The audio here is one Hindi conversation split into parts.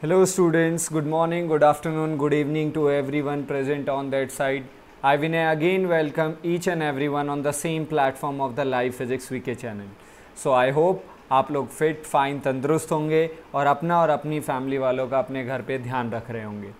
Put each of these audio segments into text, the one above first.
Hello students, good morning, good afternoon, good evening to everyone present on that side. I Vinay again welcome each and everyone on the same platform of the Live Physics VK channel. So I hope आप लोग फिट फाइन तंदुरुस्त होंगे और अपना और अपनी फैमिली वालों का अपने घर पे ध्यान रख रहे होंगे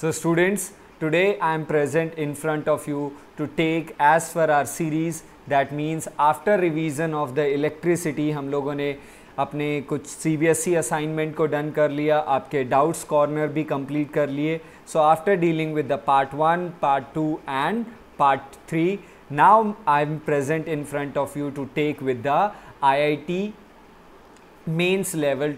so students today I am present in front of you to take edge for our series that means after revision of the electricity हम लोगों ने अपने कुछ सीबीएसई असाइनमेंट e को डन कर लिया आपके डाउट्स कॉर्नर भी कंप्लीट कर लिए so after dealing with the part one part two and part I am present in front of you to take with the I I T mains level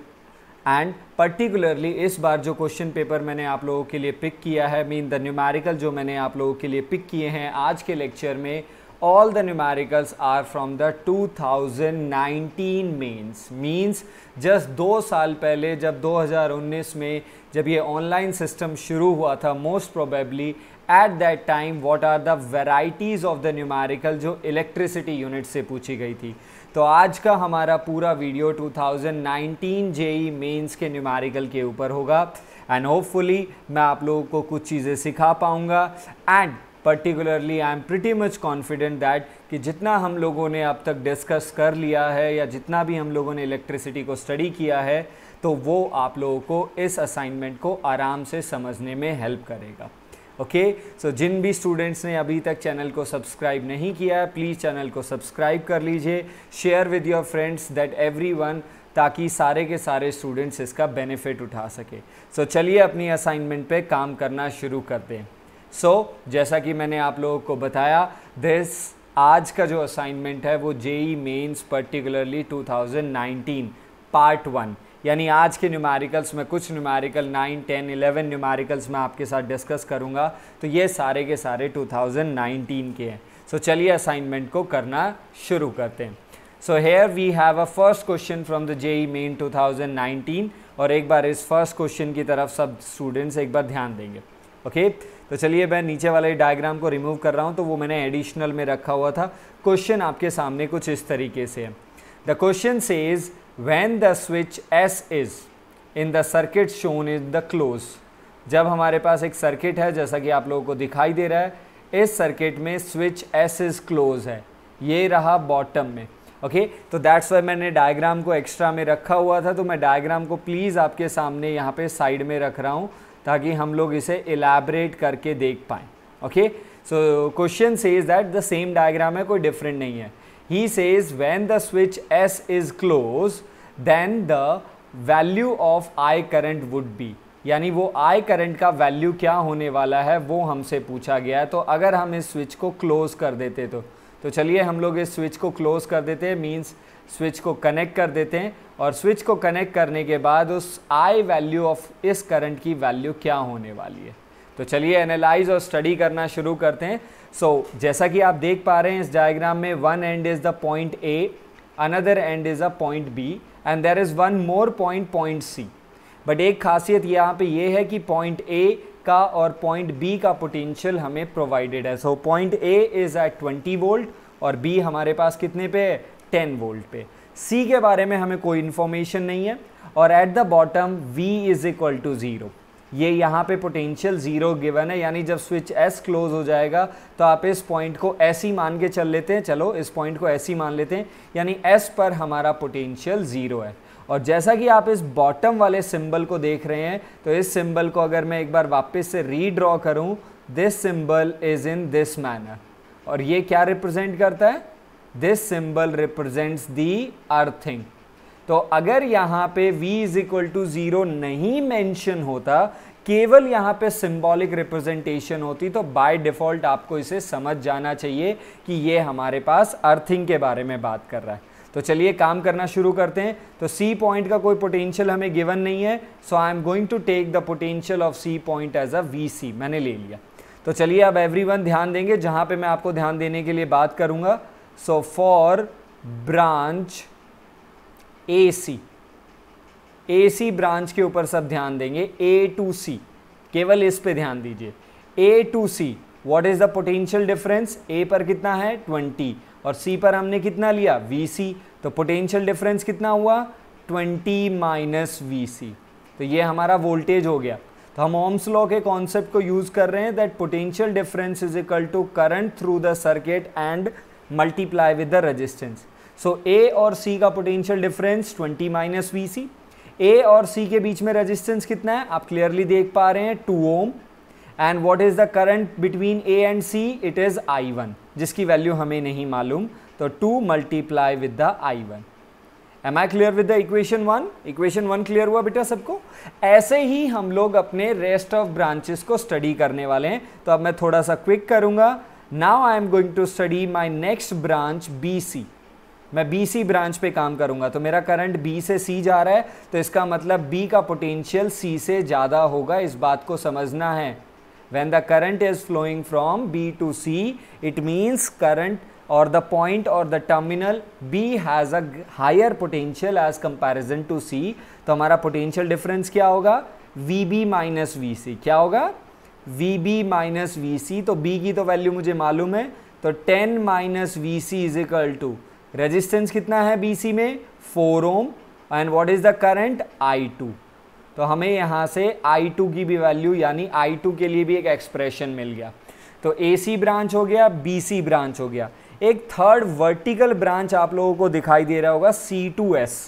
and particularly इस बार जो क्वेश्चन पेपर मैंने आप लोगों के लिए पिक किया है मीन द न्यूमेरिकल जो मैंने आप लोगों के लिए पिक किए हैं आज के लेक्चर में all the numericals are from the 2019 mains means just दो साल पहले जब 2019 में जब ये ऑनलाइन सिस्टम शुरू हुआ था most probably at that time what are the varieties of the numerical जो इलेक्ट्रिसिटी यूनिट से पूछी गई थी तो आज का हमारा पूरा वीडियो 2019 जेई मेन्स के न्यूमेरिकल के ऊपर होगा एंड होपफुली मैं आप लोगों को कुछ चीज़ें सिखा पाऊँगा and particularly I am pretty much confident that कि जितना हम लोगों ने अब तक डिस्कस कर लिया है या जितना भी हम लोगों ने इलेक्ट्रिसिटी को स्टडी किया है तो वो आप लोगों को इस असाइनमेंट को आराम से समझने में हेल्प करेगा ओके okay? सो so, जिन भी स्टूडेंट्स ने अभी तक चैनल को सब्सक्राइब नहीं किया है प्लीज़ चैनल को सब्सक्राइब कर लीजिए share with your friends that everyone ताकि सारे के सारे स्टूडेंट्स इसका बेनिफिट उठा सके सो so, चलिए अपनी असाइनमेंट पे काम करना शुरू कर दें सो so, जैसा कि मैंने आप लोगों को बताया दिस आज का जो असाइनमेंट है वो JEE mains particularly 2019 part one यानी आज के न्यूमेरिकल्स में कुछ numerical nine ten eleven numericals मैं आपके साथ डिस्कस करूंगा तो ये सारे के सारे 2019 के हैं सो so, चलिए असाइनमेंट को करना शुरू करते हैं so here we have a first question from the JEE main 2019 और एक बार इस फर्स्ट क्वेश्चन की तरफ सब स्टूडेंट्स एक बार ध्यान देंगे ओके okay? तो चलिए मैं नीचे वाले डायग्राम को रिमूव कर रहा हूँ तो वो मैंने एडिशनल में रखा हुआ था क्वेश्चन आपके सामने कुछ इस तरीके से है the question says is when the switch S is in the circuit shown is the close जब हमारे पास एक सर्किट है जैसा कि आप लोगों को दिखाई दे रहा है इस सर्किट में स्विच एस इज क्लोज है ये रहा बॉटम में ओके तो दैट्स वाई मैंने डायग्राम को एक्स्ट्रा में रखा हुआ था तो मैं डायग्राम को प्लीज़ आपके सामने यहाँ पे साइड में रख रहा हूँ ताकि हम लोग इसे इलेबरेट करके देख पाएँ okay so question says that the same diagram है कोई डिफरेंट नहीं है ही says when the switch S is close then the value of I current would be यानी वो आई करंट का वैल्यू क्या होने वाला है वो हमसे पूछा गया है तो अगर हम इस स्विच को क्लोज कर देते तो तो चलिए हम लोग इस स्विच को क्लोज कर देते हैं मीन्स स्विच को कनेक्ट कर देते हैं और स्विच को कनेक्ट करने के बाद उस आई वैल्यू ऑफ इस करंट की वैल्यू क्या होने वाली है तो चलिए एनालाइज और स्टडी करना शुरू करते हैं सो so, जैसा कि आप देख पा रहे हैं इस डायग्राम में one end is the point A another end is a point B and there is one more point point C but एक खासियत यहाँ पे ये है कि पॉइंट ए का और पॉइंट बी का पोटेंशियल हमें प्रोवाइडेड है so point A is at 20 volt और बी हमारे पास कितने पे है टेन वोल्ट पे सी के बारे में हमें कोई इन्फॉर्मेशन नहीं है और at the bottom V is equal to zero ये यहाँ पे पोटेंशियल ज़ीरो गिवन है यानी जब स्विच एस क्लोज हो जाएगा तो आप इस पॉइंट को ऐसी ही मान के चल लेते हैं चलो इस पॉइंट को ऐसी ही मान लेते हैं यानी एस पर हमारा पोटेंशियल ज़ीरो है और जैसा कि आप इस बॉटम वाले सिंबल को देख रहे हैं तो इस सिंबल को अगर मैं एक बार वापस से रीड्रॉ करूँ this symbol is in this manner और ये क्या रिप्रेजेंट करता है this symbol represents the earthing तो अगर यहाँ पे v is equal to zero नहीं मेंशन होता केवल यहाँ पे सिंबॉलिक रिप्रेजेंटेशन होती तो बाय डिफॉल्ट आपको इसे समझ जाना चाहिए कि ये हमारे पास अर्थिंग के बारे में बात कर रहा है तो चलिए काम करना शुरू करते हैं तो सी पॉइंट का कोई पोटेंशियल हमें गिवन नहीं है so I am going to take the potential of C point as a V मैंने ले लिया तो चलिए अब एवरीवन ध्यान देंगे जहां पे मैं आपको ध्यान देने के लिए बात करूँगा So for branch AC, AC branch के ऊपर सब ध्यान देंगे A टू C केवल इस पे ध्यान दीजिए A to C what is the potential difference A पर कितना है 20 और C पर हमने कितना लिया VC तो पोटेंशियल डिफरेंस कितना हुआ 20 माइनस वी तो ये हमारा वोल्टेज हो गया तो हम ओम्स लॉ के कॉन्सेप्ट को यूज़ कर रहे हैं that potential difference is equal to current through the circuit and multiply with the resistance so A और सी का potential difference 20 minus V C A और सी के बीच में रेजिस्टेंस कितना है आप क्लियरली देख पा रहे हैं two ohm and what is the current between A and C it is I one जिसकी वैल्यू हमें नहीं मालूम तो to multiply with the I one am I clear with the equation one equation one clear हुआ बेटा सबको ऐसे ही हम लोग अपने रेस्ट ऑफ ब्रांचेस को स्टडी करने वाले हैं तो अब मैं थोड़ा सा क्विक करूँगा now I am going to study my next branch B C मैं बी सी ब्रांच पे काम करूंगा तो मेरा करंट बी से सी जा रहा है तो इसका मतलब बी का पोटेंशियल सी से ज़्यादा होगा इस बात को समझना है when the current is flowing from B to C it means current और द पॉइंट और the terminal B has a higher potential as comparison to C तो हमारा पोटेंशियल डिफरेंस क्या होगा V B minus V C क्या होगा V B minus V C तो बी की तो वैल्यू मुझे मालूम है तो ten minus V C is equal to resistance कितना है बी सी में four ohm and what is the current I two तो हमें यहाँ से आई टू की भी वैल्यू यानी आई टू के लिए भी एक एक्सप्रेशन मिल गया तो ए सी ब्रांच हो गया बी सी ब्रांच हो गया एक थर्ड वर्टिकल ब्रांच आप लोगों को दिखाई दे रहा होगा सी टू एस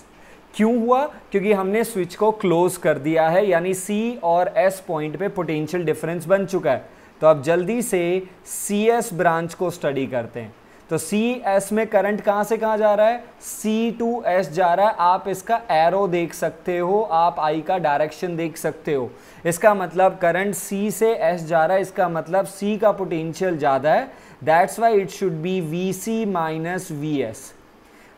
क्यों हुआ क्योंकि हमने स्विच को क्लोज कर दिया है यानी सी और एस पॉइंट पे पोटेंशियल डिफरेंस बन चुका है तो अब जल्दी से सी एस ब्रांच को स्टडी करते हैं तो सी एस में करंट कहाँ से कहाँ जा रहा है सी टू एस जा रहा है आप इसका एरो देख सकते हो आप आई का डायरेक्शन देख सकते हो इसका मतलब करंट सी से एस जा रहा है इसका मतलब सी का पोटेंशियल ज़्यादा है that's why it should be V C minus V S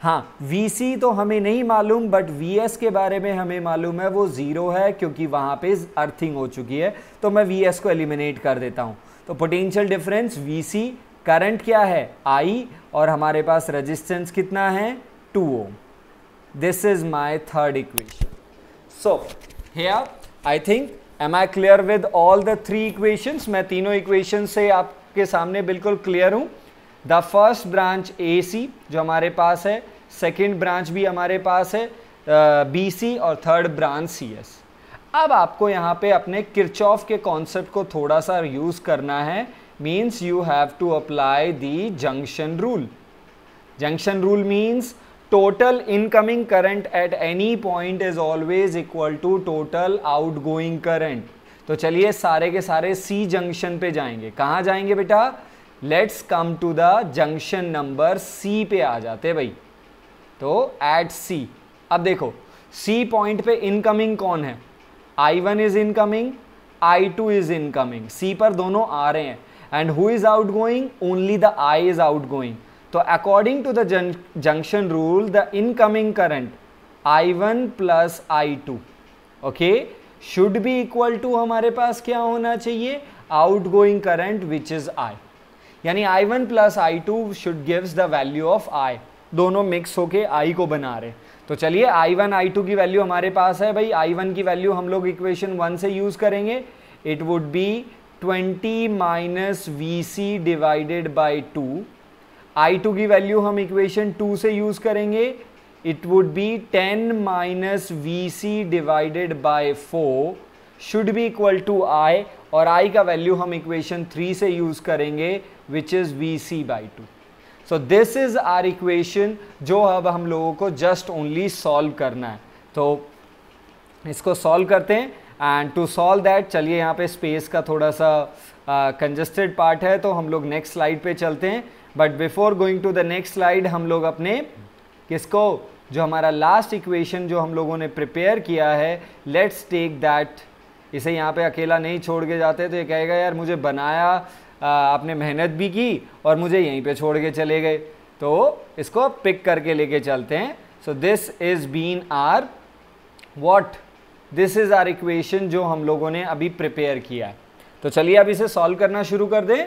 हाँ वी तो हमें नहीं मालूम बट वी के बारे में हमें मालूम है वो ज़ीरो है क्योंकि वहां पे अर्थिंग हो चुकी है तो मैं वी को एलिमिनेट कर देता हूँ तो potential difference V C current क्या है आई और हमारे पास रजिस्टेंस कितना है two ohm this is my third equation so hey I think am I clear with all the three equations मैं तीनों इक्वेशन से आपके सामने बिल्कुल क्लियर हूँ the first branch A C जो हमारे पास है सेकेंड ब्रांच भी हमारे पास है बी सी और थर्ड ब्रांच सी एस अब आपको यहाँ पे अपने किरचॉफ के कॉन्सेप्ट को थोड़ा सा यूज़ करना है means you have to apply the junction rule junction rule means total incoming current at any point is always equal to total outgoing current तो चलिए सारे के सारे सी जंक्शन पे जाएंगे कहाँ जाएंगे बेटा let's come to the junction number C पे आ जाते भाई तो एट सी अब देखो सी पॉइंट पे इनकमिंग कौन है I one is incoming I two is incoming C पर दोनों आ रहे हैं and who is outgoing only the I is outgoing तो according to the junction rule the incoming current I one plus I two okay should be equal to हमारे पास क्या होना चाहिए outgoing current which is I यानी I one plus I two should gives the value of आई दोनों मिक्स होके आई को बना रहे तो चलिए आई वन आई टू की वैल्यू हमारे पास है भाई आई वन की वैल्यू हम लोग इक्वेशन वन से यूज़ करेंगे it would be twenty minus V C divided by two I two की वैल्यू हम इक्वेशन टू से यूज़ करेंगे it would be 10 V C divided by four should be equal to I और I का वैल्यू हम इक्वेशन थ्री से यूज़ करेंगे which is V C by two so this is our equation जो अब हम लोगों को जस्ट ओनली सॉल्व करना है तो इसको सॉल्व करते हैं एंड टू सॉल्व दैट चलिए यहाँ पे स्पेस का थोड़ा सा कंजस्टेड uh, पार्ट है तो हम लोग नेक्स्ट स्लाइड पे चलते हैं but before going to the next slide हम लोग अपने किसको जो हमारा लास्ट इक्वेशन जो हम लोगों ने प्रिपेयर किया है लेट्स टेक दैट इसे यहाँ पे अकेला नहीं छोड़ के जाते तो ये कहेगा यार मुझे बनाया आपने मेहनत भी की और मुझे यहीं पे छोड़ के चले गए तो इसको पिक करके लेके चलते हैं so this is been our what this is our equation जो हम लोगों ने अभी प्रिपेयर किया है तो चलिए अब इसे सॉल्व करना शुरू कर दें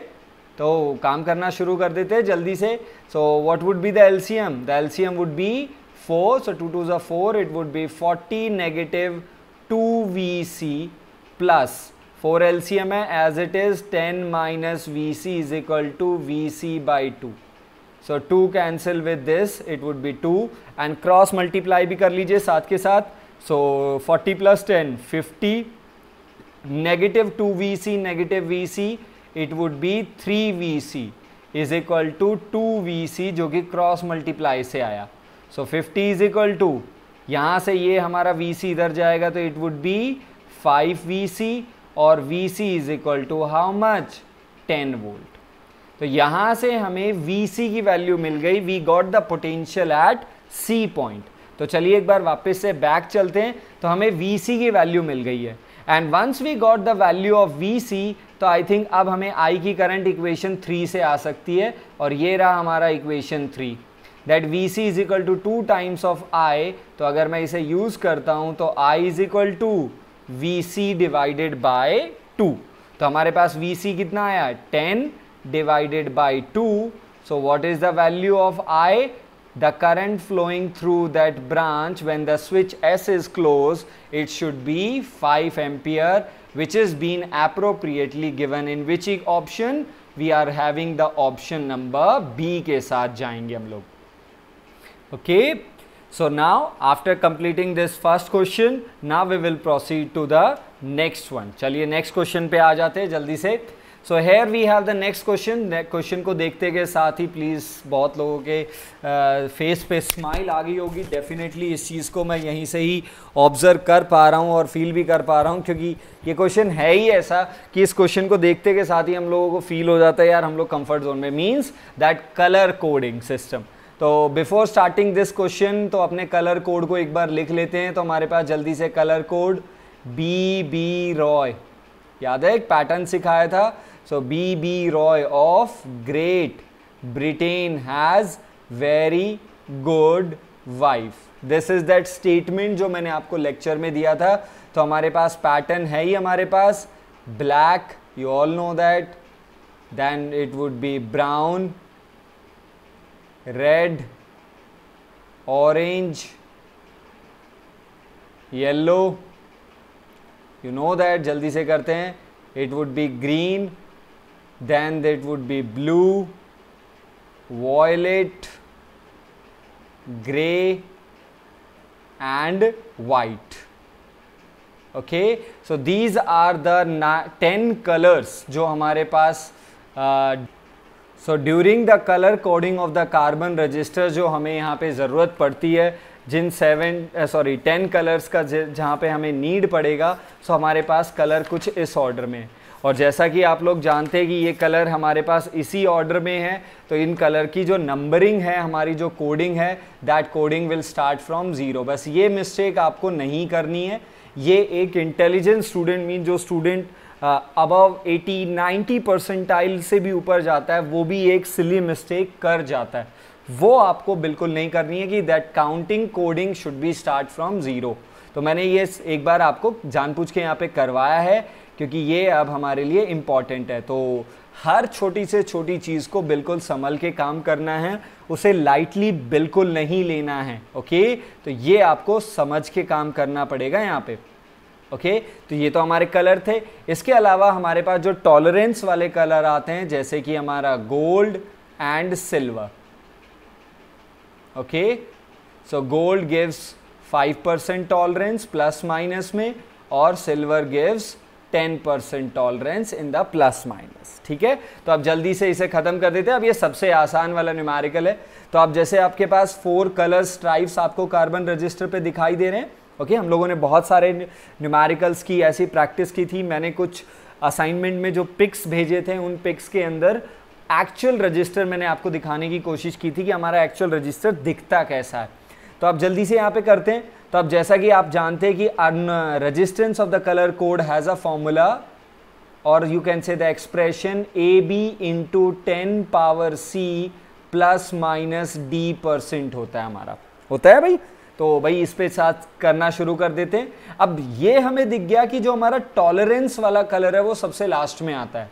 तो काम करना शुरू कर देते हैं जल्दी से so what would be the L C M the L C M would be four so two two ज़ा four it would be forty negative two V C plus four M है as it is ten minus V C is equal to V C by two so two cancel with this it would be two and cross multiply भी कर लीजिए साथ के साथ सो forty plus ten fifty negative two V C negative V C it would be three V C is equal to two V C जो कि क्रॉस मल्टीप्लाई से आया सो फिफ्टी इज इक्वल टू यहाँ से ये हमारा वी सी इधर जाएगा तो it would be five V C और V C is equal to how much ten volt तो यहाँ से हमें वी सी की वैल्यू मिल गई we got the potential at C point तो चलिए एक बार वापस से बैक चलते हैं तो हमें वी सी की वैल्यू मिल गई है and once we got the value of V C तो आई थिंक अब हमें आई की करंट इक्वेशन थ्री से आ सकती है और ये रहा हमारा equation three that V C is equal to two times of I तो अगर मैं इसे यूज़ करता हूँ तो I is equal to V C divided by two तो हमारे पास वी सी कितना आया ten divided by two so what is the value of I the current flowing through that branch when the switch S is close it should be five ampere which is been appropriately given in which इक option we are having the option number B के साथ जाएंगे हम लोग okay okay? So now after completing this first question, now we will proceed to the next one. चलिए next question पे आ जाते हैं जल्दी से so here we have the next question question को देखते गए साथ ही प्लीज़ बहुत लोगों के फेस पे स्माइल आ गई होगी डेफिनेटली इस चीज़ को मैं यहीं से ही ऑब्जर्व कर पा रहा हूँ और फील भी कर पा रहा हूँ क्योंकि ये क्वेश्चन है ही ऐसा कि इस क्वेश्चन को देखते के साथ ही हम लोगों को फील हो जाता है यार हम लोग कम्फर्ट जोन में means that colour coding system तो बिफोर स्टार्टिंग दिस क्वेश्चन तो अपने कलर कोड को एक बार लिख लेते हैं तो हमारे पास जल्दी से colour code B B Roy याद है एक पैटर्न सिखाया था so B B Roy of Great Britain has very good wife this is that statement जो मैंने आपको लेक्चर में दिया था तो हमारे पास पैटर्न है ही हमारे पास black you all know that then it would be brown red orange yellow you know that जल्दी से करते हैं it would be green then that would be blue violet grey and white okay so these are the ten colours जो हमारे पास uh, so during the colour coding of the carbon resistor जो हमें यहाँ पे ज़रूरत पड़ती है जिन सेवन सॉरी टेन कलर्स का जहाँ पे हमें नीड पड़ेगा सो so हमारे पास कलर कुछ इस ऑर्डर में और जैसा कि आप लोग जानते हैं कि ये कलर हमारे पास इसी ऑर्डर में है तो इन कलर की जो नंबरिंग है हमारी जो कोडिंग है that coding will start from zero बस ये मिस्टेक आपको नहीं करनी है ये एक इंटेलिजेंट स्टूडेंट मीन जो स्टूडेंट अबव 80 90 परसेंटाइल से भी ऊपर जाता है वो भी एक सिली मिस्टेक कर जाता है वो आपको बिल्कुल नहीं करनी है कि that counting coding should be start from zero तो मैंने ये एक बार आपको पूछ के यहाँ पे करवाया है क्योंकि ये अब हमारे लिए इम्पॉर्टेंट है तो हर छोटी से छोटी चीज़ को बिल्कुल संभल के काम करना है उसे लाइटली बिल्कुल नहीं लेना है ओके तो ये आपको समझ के काम करना पड़ेगा यहाँ पे ओके okay? तो ये तो हमारे कलर थे इसके अलावा हमारे पास जो टॉलरेंस वाले कलर आते हैं जैसे कि हमारा gold and silver okay so gold gives 5 percent tolerance plus minus में और silver gives 10 percent tolerance in the plus minus ठीक है तो आप जल्दी से इसे खत्म कर देते हैं अब ये सबसे आसान वाला न्यूमेरिकल है तो आप जैसे आपके पास फोर कलर स्ट्राइप्स आपको कार्बन रजिस्टर पे दिखाई दे रहे हैं ओके हम लोगों ने बहुत सारे न्यूमेरिकल्स की ऐसी प्रैक्टिस की थी मैंने कुछ असाइनमेंट में जो पिक्स भेजे थे उन पिक्स के अंदर एक्चुअल रजिस्टर मैंने आपको दिखाने की कोशिश की थी कि हमारा एक्चुअल रजिस्टर दिखता कैसा है तो आप जल्दी से यहाँ पे करते हैं तो अब जैसा कि आप जानते हैं कि resistance of the colour code has a formula और you can say the expression A B into ten power C plus minus D percent होता है हमारा होता है भाई तो भाई इस पे साथ करना शुरू कर देते हैं अब ये हमें दिख गया कि जो हमारा टॉलरेंस वाला कलर है वो सबसे लास्ट में आता है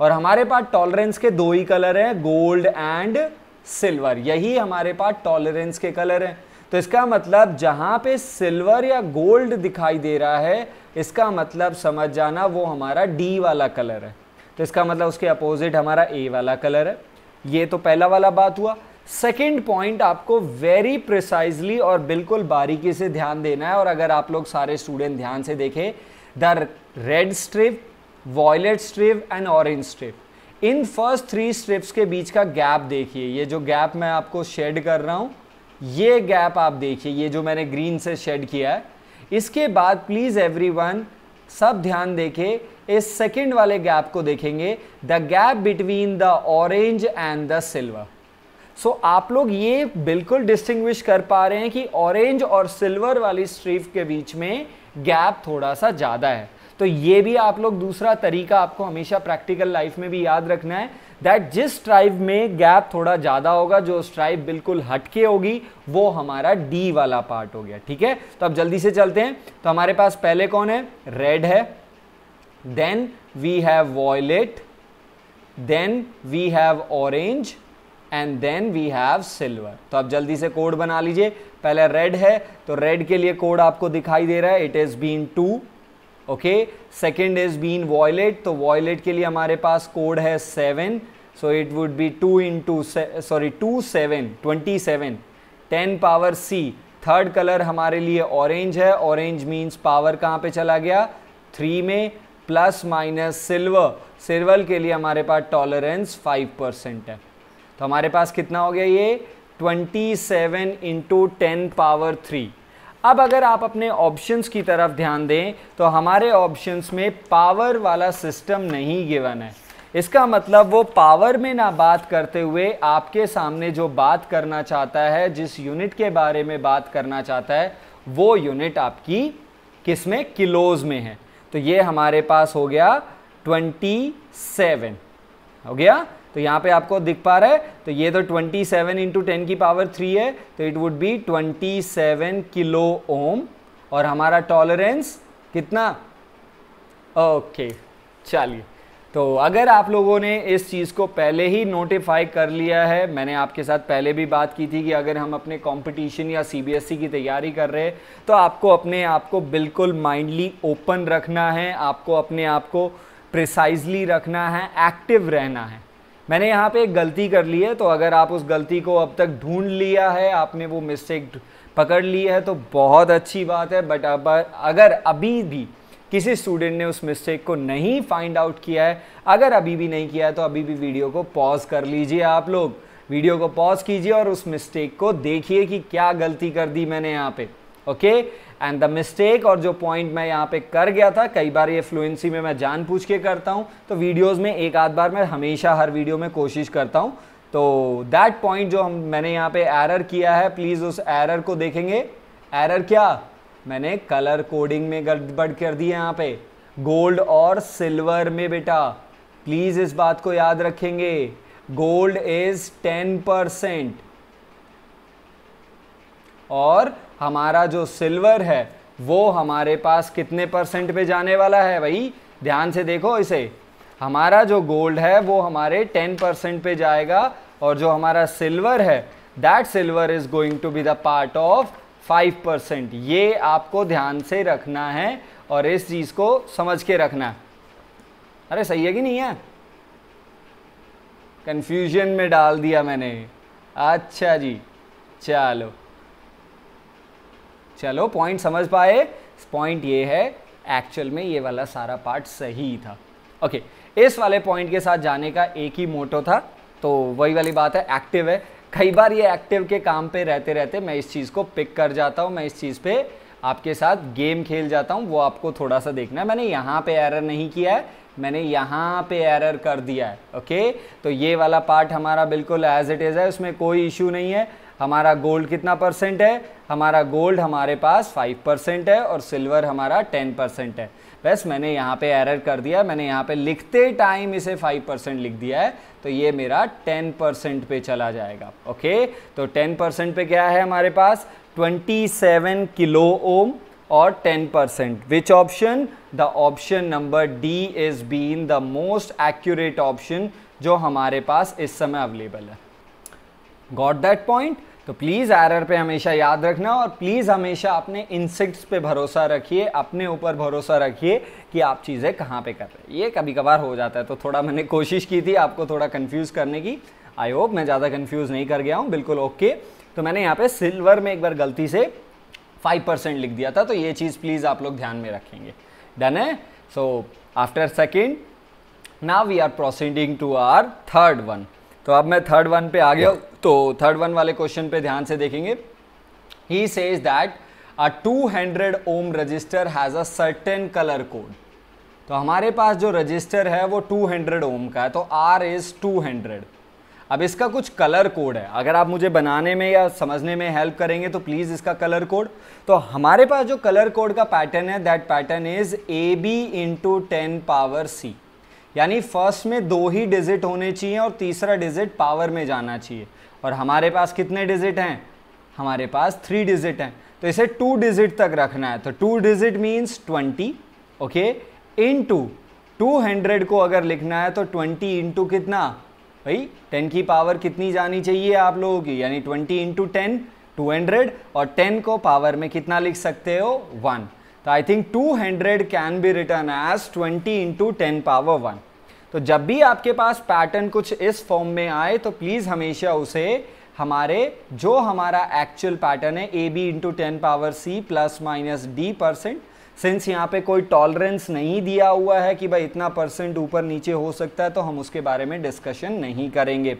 और हमारे पास टॉलरेंस के दो ही कलर हैं गोल्ड एंड सिल्वर यही हमारे पास टॉलरेंस के कलर हैं तो इसका मतलब जहाँ पे सिल्वर या गोल्ड दिखाई दे रहा है इसका मतलब समझ जाना वो हमारा डी वाला कलर है तो इसका मतलब उसके अपोजिट हमारा ए वाला कलर है ये तो पहला वाला बात हुआ सेकेंड पॉइंट आपको वेरी प्रिसाइजली और बिल्कुल बारीकी से ध्यान देना है और अगर आप लोग सारे स्टूडेंट ध्यान से देखें the red strip violet strip and orange strip in first three strips के बीच का गैप देखिए ये जो गैप मैं आपको शेड कर रहा हूँ ये गैप आप देखिए ये जो मैंने ग्रीन से शेड किया है इसके बाद प्लीज़ एवरी सब ध्यान देखे इस सेकेंड वाले गैप को देखेंगे the gap between the orange and the silver so so, आप लोग ये बिल्कुल डिस्टिंग्विश कर पा रहे हैं कि ऑरेंज और सिल्वर वाली स्ट्रीफ के बीच में गैप थोड़ा सा ज़्यादा है तो ये भी आप लोग दूसरा तरीका आपको हमेशा प्रैक्टिकल लाइफ में भी याद रखना है दैट जिस स्ट्राइव में गैप थोड़ा ज़्यादा होगा जो स्ट्राइव बिल्कुल हटके होगी वो हमारा डी वाला पार्ट हो गया ठीक है तो अब जल्दी से चलते हैं तो हमारे पास पहले कौन है रेड है then we have violet then we have orange and then we have silver तो आप जल्दी से कोड बना लीजिए पहले रेड है तो रेड के लिए कोड आपको दिखाई दे रहा है it is been two okay second is been violet तो वॉयलेट के लिए हमारे पास कोड है seven so it would be two in two sorry two seven twenty seven ten power C third colour हमारे लिए ऑरेंज है ऑरेंज मीन्स पावर कहाँ पे चला गया थ्री में प्लस माइनस सिल्वर सिल्वर के लिए हमारे पास टॉलरेंस फाइव परसेंट है तो हमारे पास कितना हो गया ये 27 seven into ten power three अब अगर आप अपने ऑप्शंस की तरफ ध्यान दें तो हमारे ऑप्शंस में पावर वाला सिस्टम नहीं गिवन है इसका मतलब वो पावर में ना बात करते हुए आपके सामने जो बात करना चाहता है जिस यूनिट के बारे में बात करना चाहता है वो यूनिट आपकी किस में किलोज में है तो ये हमारे पास हो गया 27 हो गया तो यहाँ पे आपको दिख पा रहा है तो ये तो 27 सेवन इंटू टेन की पावर थ्री है तो it would be 27 kilo ohm और हमारा टॉलरेंस कितना ओके चलिए तो अगर आप लोगों ने इस चीज़ को पहले ही नोटिफाई कर लिया है मैंने आपके साथ पहले भी बात की थी कि अगर हम अपने कंपटीशन या सीबीएसई e की तैयारी कर रहे हैं तो आपको अपने आप को बिल्कुल माइंडली ओपन रखना है आपको अपने आप को प्रिसाइजली रखना है एक्टिव रहना है मैंने यहाँ पे एक गलती कर ली है तो अगर आप उस गलती को अब तक ढूंढ लिया है आपने वो मिस्टेक पकड़ ली है तो बहुत अच्छी बात है बट अब अगर अभी भी किसी स्टूडेंट ने उस मिस्टेक को नहीं फाइंड आउट किया है अगर अभी भी नहीं किया है तो अभी भी वीडियो को पॉज कर लीजिए आप लोग वीडियो को पॉज कीजिए और उस मिस्टेक को देखिए कि क्या गलती कर दी मैंने यहाँ पे ओके एंड द मिस्टेक और जो पॉइंट मैं यहाँ पे कर गया था कई बार ये फ्लुएंसी में मैं जान पूछ के करता हूँ तो वीडियोज़ में एक आध बार मैं हमेशा हर वीडियो में कोशिश करता हूँ तो दैट पॉइंट जो हम मैंने यहाँ पे एरर किया है प्लीज़ उस एरर को देखेंगे एरर क्या मैंने कलर कोडिंग में गड़बड़ कर दी है यहाँ पे गोल्ड और सिल्वर में बेटा प्लीज़ इस बात को याद रखेंगे गोल्ड इज टेन परसेंट और हमारा जो सिल्वर है वो हमारे पास कितने परसेंट पे जाने वाला है भाई ध्यान से देखो इसे हमारा जो गोल्ड है वो हमारे टेन परसेंट पे जाएगा और जो हमारा सिल्वर है that silver is going to be the part of five percent ये आपको ध्यान से रखना है और इस चीज़ को समझ के रखना अरे सही है कि नहीं है कन्फ्यूजन में डाल दिया मैंने अच्छा जी चलो चलो पॉइंट समझ पाए पॉइंट ये है एक्चुअल में ये वाला सारा पार्ट सही था ओके okay, इस वाले पॉइंट के साथ जाने का एक ही मोटो था तो वही वाली बात है एक्टिव है कई बार ये एक्टिव के काम पे रहते रहते मैं इस चीज़ को पिक कर जाता हूँ मैं इस चीज़ पे आपके साथ गेम खेल जाता हूँ वो आपको थोड़ा सा देखना है मैंने यहाँ पे एरर नहीं किया है मैंने यहाँ पे एरर कर दिया है ओके तो ये वाला पार्ट हमारा बिल्कुल एज इट इज़ है उसमें कोई इशू नहीं है हमारा गोल्ड कितना परसेंट है हमारा गोल्ड हमारे पास फाइव परसेंट है और सिल्वर हमारा टेन परसेंट है बस मैंने यहाँ पे एरर कर दिया मैंने यहाँ पे लिखते टाइम इसे फाइव परसेंट लिख दिया है तो ये मेरा टेन परसेंट पे चला जाएगा ओके तो टेन परसेंट पे क्या है हमारे पास ट्वेंटी सेवन किलो ओम और 10 percent which option the option number D is been the most accurate option जो हमारे पास इस समय अवेलेबल है गॉट दैट पॉइंट तो प्लीज़ एरर पे हमेशा याद रखना और प्लीज़ हमेशा अपने इंसेक्ट्स पे भरोसा रखिए अपने ऊपर भरोसा रखिए कि आप चीज़ें कहाँ पे कर रहे हैं ये कभी कभार हो जाता है तो थोड़ा मैंने कोशिश की थी आपको थोड़ा कन्फ्यूज़ करने की आई होप मैं ज़्यादा कन्फ्यूज़ नहीं कर गया हूँ बिल्कुल ओके तो मैंने यहाँ पर सिल्वर में एक बार गलती से फाइव परसेंट लिख दिया था तो ये चीज़ प्लीज़ आप लोग ध्यान में रखेंगे डन है so after second now we are proceeding to our third one तो अब मैं थर्ड वन पे आ गया तो थर्ड वन वाले क्वेश्चन पे ध्यान से देखेंगे he says that a 200 hundred ohm register has a certain colour code तो हमारे पास जो रजिस्टर है वो 200 हंड्रेड ओम का है तो आर इज़ 200 अब इसका कुछ कलर कोड है अगर आप मुझे बनाने में या समझने में हेल्प करेंगे तो प्लीज़ इसका कलर कोड तो हमारे पास जो कलर कोड का पैटर्न है that pattern is A B into ten power C यानी फर्स्ट में दो ही डिजिट होने चाहिए और तीसरा डिजिट पावर में जाना चाहिए और हमारे पास कितने डिजिट हैं हमारे पास थ्री डिजिट हैं तो इसे टू डिजिट तक रखना है तो two digit means twenty okay into two hundred को अगर लिखना है तो ट्वेंटी इंटू कितना भाई टेन की पावर कितनी जानी चाहिए आप लोगों की यानी twenty into ten two hundred और टेन को पावर में कितना लिख सकते हो वन तो I think two hundred can be written as twenty into ten power one तो जब भी आपके पास पैटर्न कुछ इस फॉर्म में आए तो प्लीज़ हमेशा उसे हमारे जो हमारा एक्चुअल पैटर्न है A B into ten power C plus minus D percent since यहाँ पे कोई टॉलरेंस नहीं दिया हुआ है कि भाई इतना परसेंट ऊपर नीचे हो सकता है तो हम उसके बारे में डिस्कशन नहीं करेंगे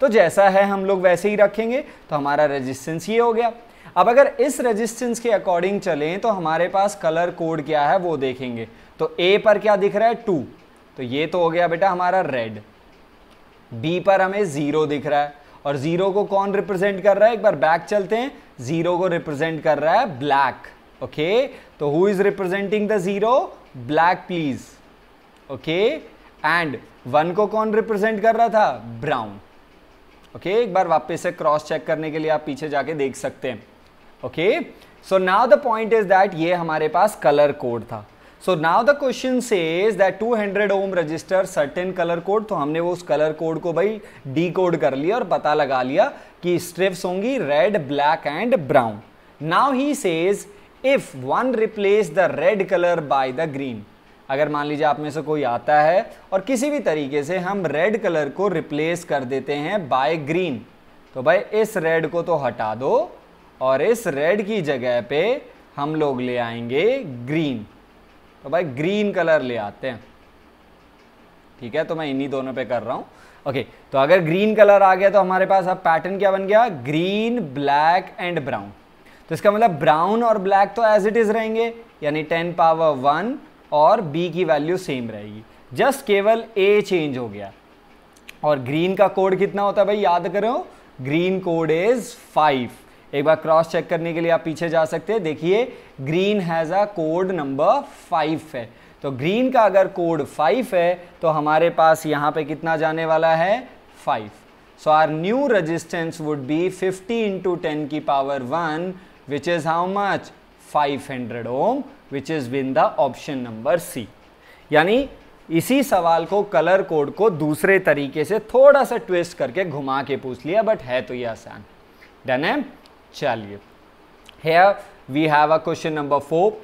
तो जैसा है हम लोग वैसे ही रखेंगे तो हमारा रेजिस्टेंस ये हो गया अब अगर इस रेजिस्टेंस के अकॉर्डिंग चलें तो हमारे पास कलर कोड क्या है वो देखेंगे तो ए पर क्या दिख रहा है टू तो ये तो हो गया बेटा हमारा रेड बी पर हमें ज़ीरो दिख रहा है और ज़ीरो को कौन रिप्रेजेंट कर रहा है एक बार बैक चलते हैं ज़ीरो को रिप्रेजेंट कर रहा है ब्लैक ओके तो who is representing the zero black please okay and one को कौन रिप्रेजेंट कर रहा था ब्राउन ओके okay, एक बार वापस से क्रॉस चेक करने के लिए आप पीछे जाके देख सकते हैं okay so now the point is that ये हमारे पास कलर कोड था so now the question says that hundred ohm register certain colour code तो हमने वो उस कलर कोड को भाई डी कोड कर लिया और पता लगा लिया कि स्ट्रिप्स होंगी red black and brown now he says if one replace the red colour by the green अगर मान लीजिए आप में से कोई आता है और किसी भी तरीके से हम रेड कलर को रिप्लेस कर देते हैं बाय ग्रीन तो भाई इस रेड को तो हटा दो और इस रेड की जगह पे हम लोग ले आएंगे ग्रीन तो भाई ग्रीन कलर ले आते हैं ठीक है तो मैं इन्हीं दोनों पे कर रहा हूं ओके तो अगर ग्रीन कलर आ गया तो हमारे पास अब पैटर्न क्या बन गया ग्रीन ब्लैक एंड ब्राउन तो इसका मतलब ब्राउन और ब्लैक तो एज इट इज़ रहेंगे यानी टेन पावर वन और बी की वैल्यू सेम रहेगी जस्ट केवल ए चेंज हो गया और ग्रीन का कोड कितना होता है भाई याद करो ग्रीन कोड इज फाइव एक बार क्रॉस चेक करने के लिए आप पीछे जा सकते हैं देखिए green has a code number five है तो ग्रीन का अगर कोड फाइव है तो हमारे पास यहाँ पे कितना जाने वाला है five so our new resistance would be fifty into ten की power one which is how much five hundred ohm which is been the option number C यानी इसी सवाल को कलर कोड को दूसरे तरीके से थोड़ा सा ट्विस्ट करके घुमा के पूछ लिया बट है तो ये आसान डन है चलिए here we have a question number four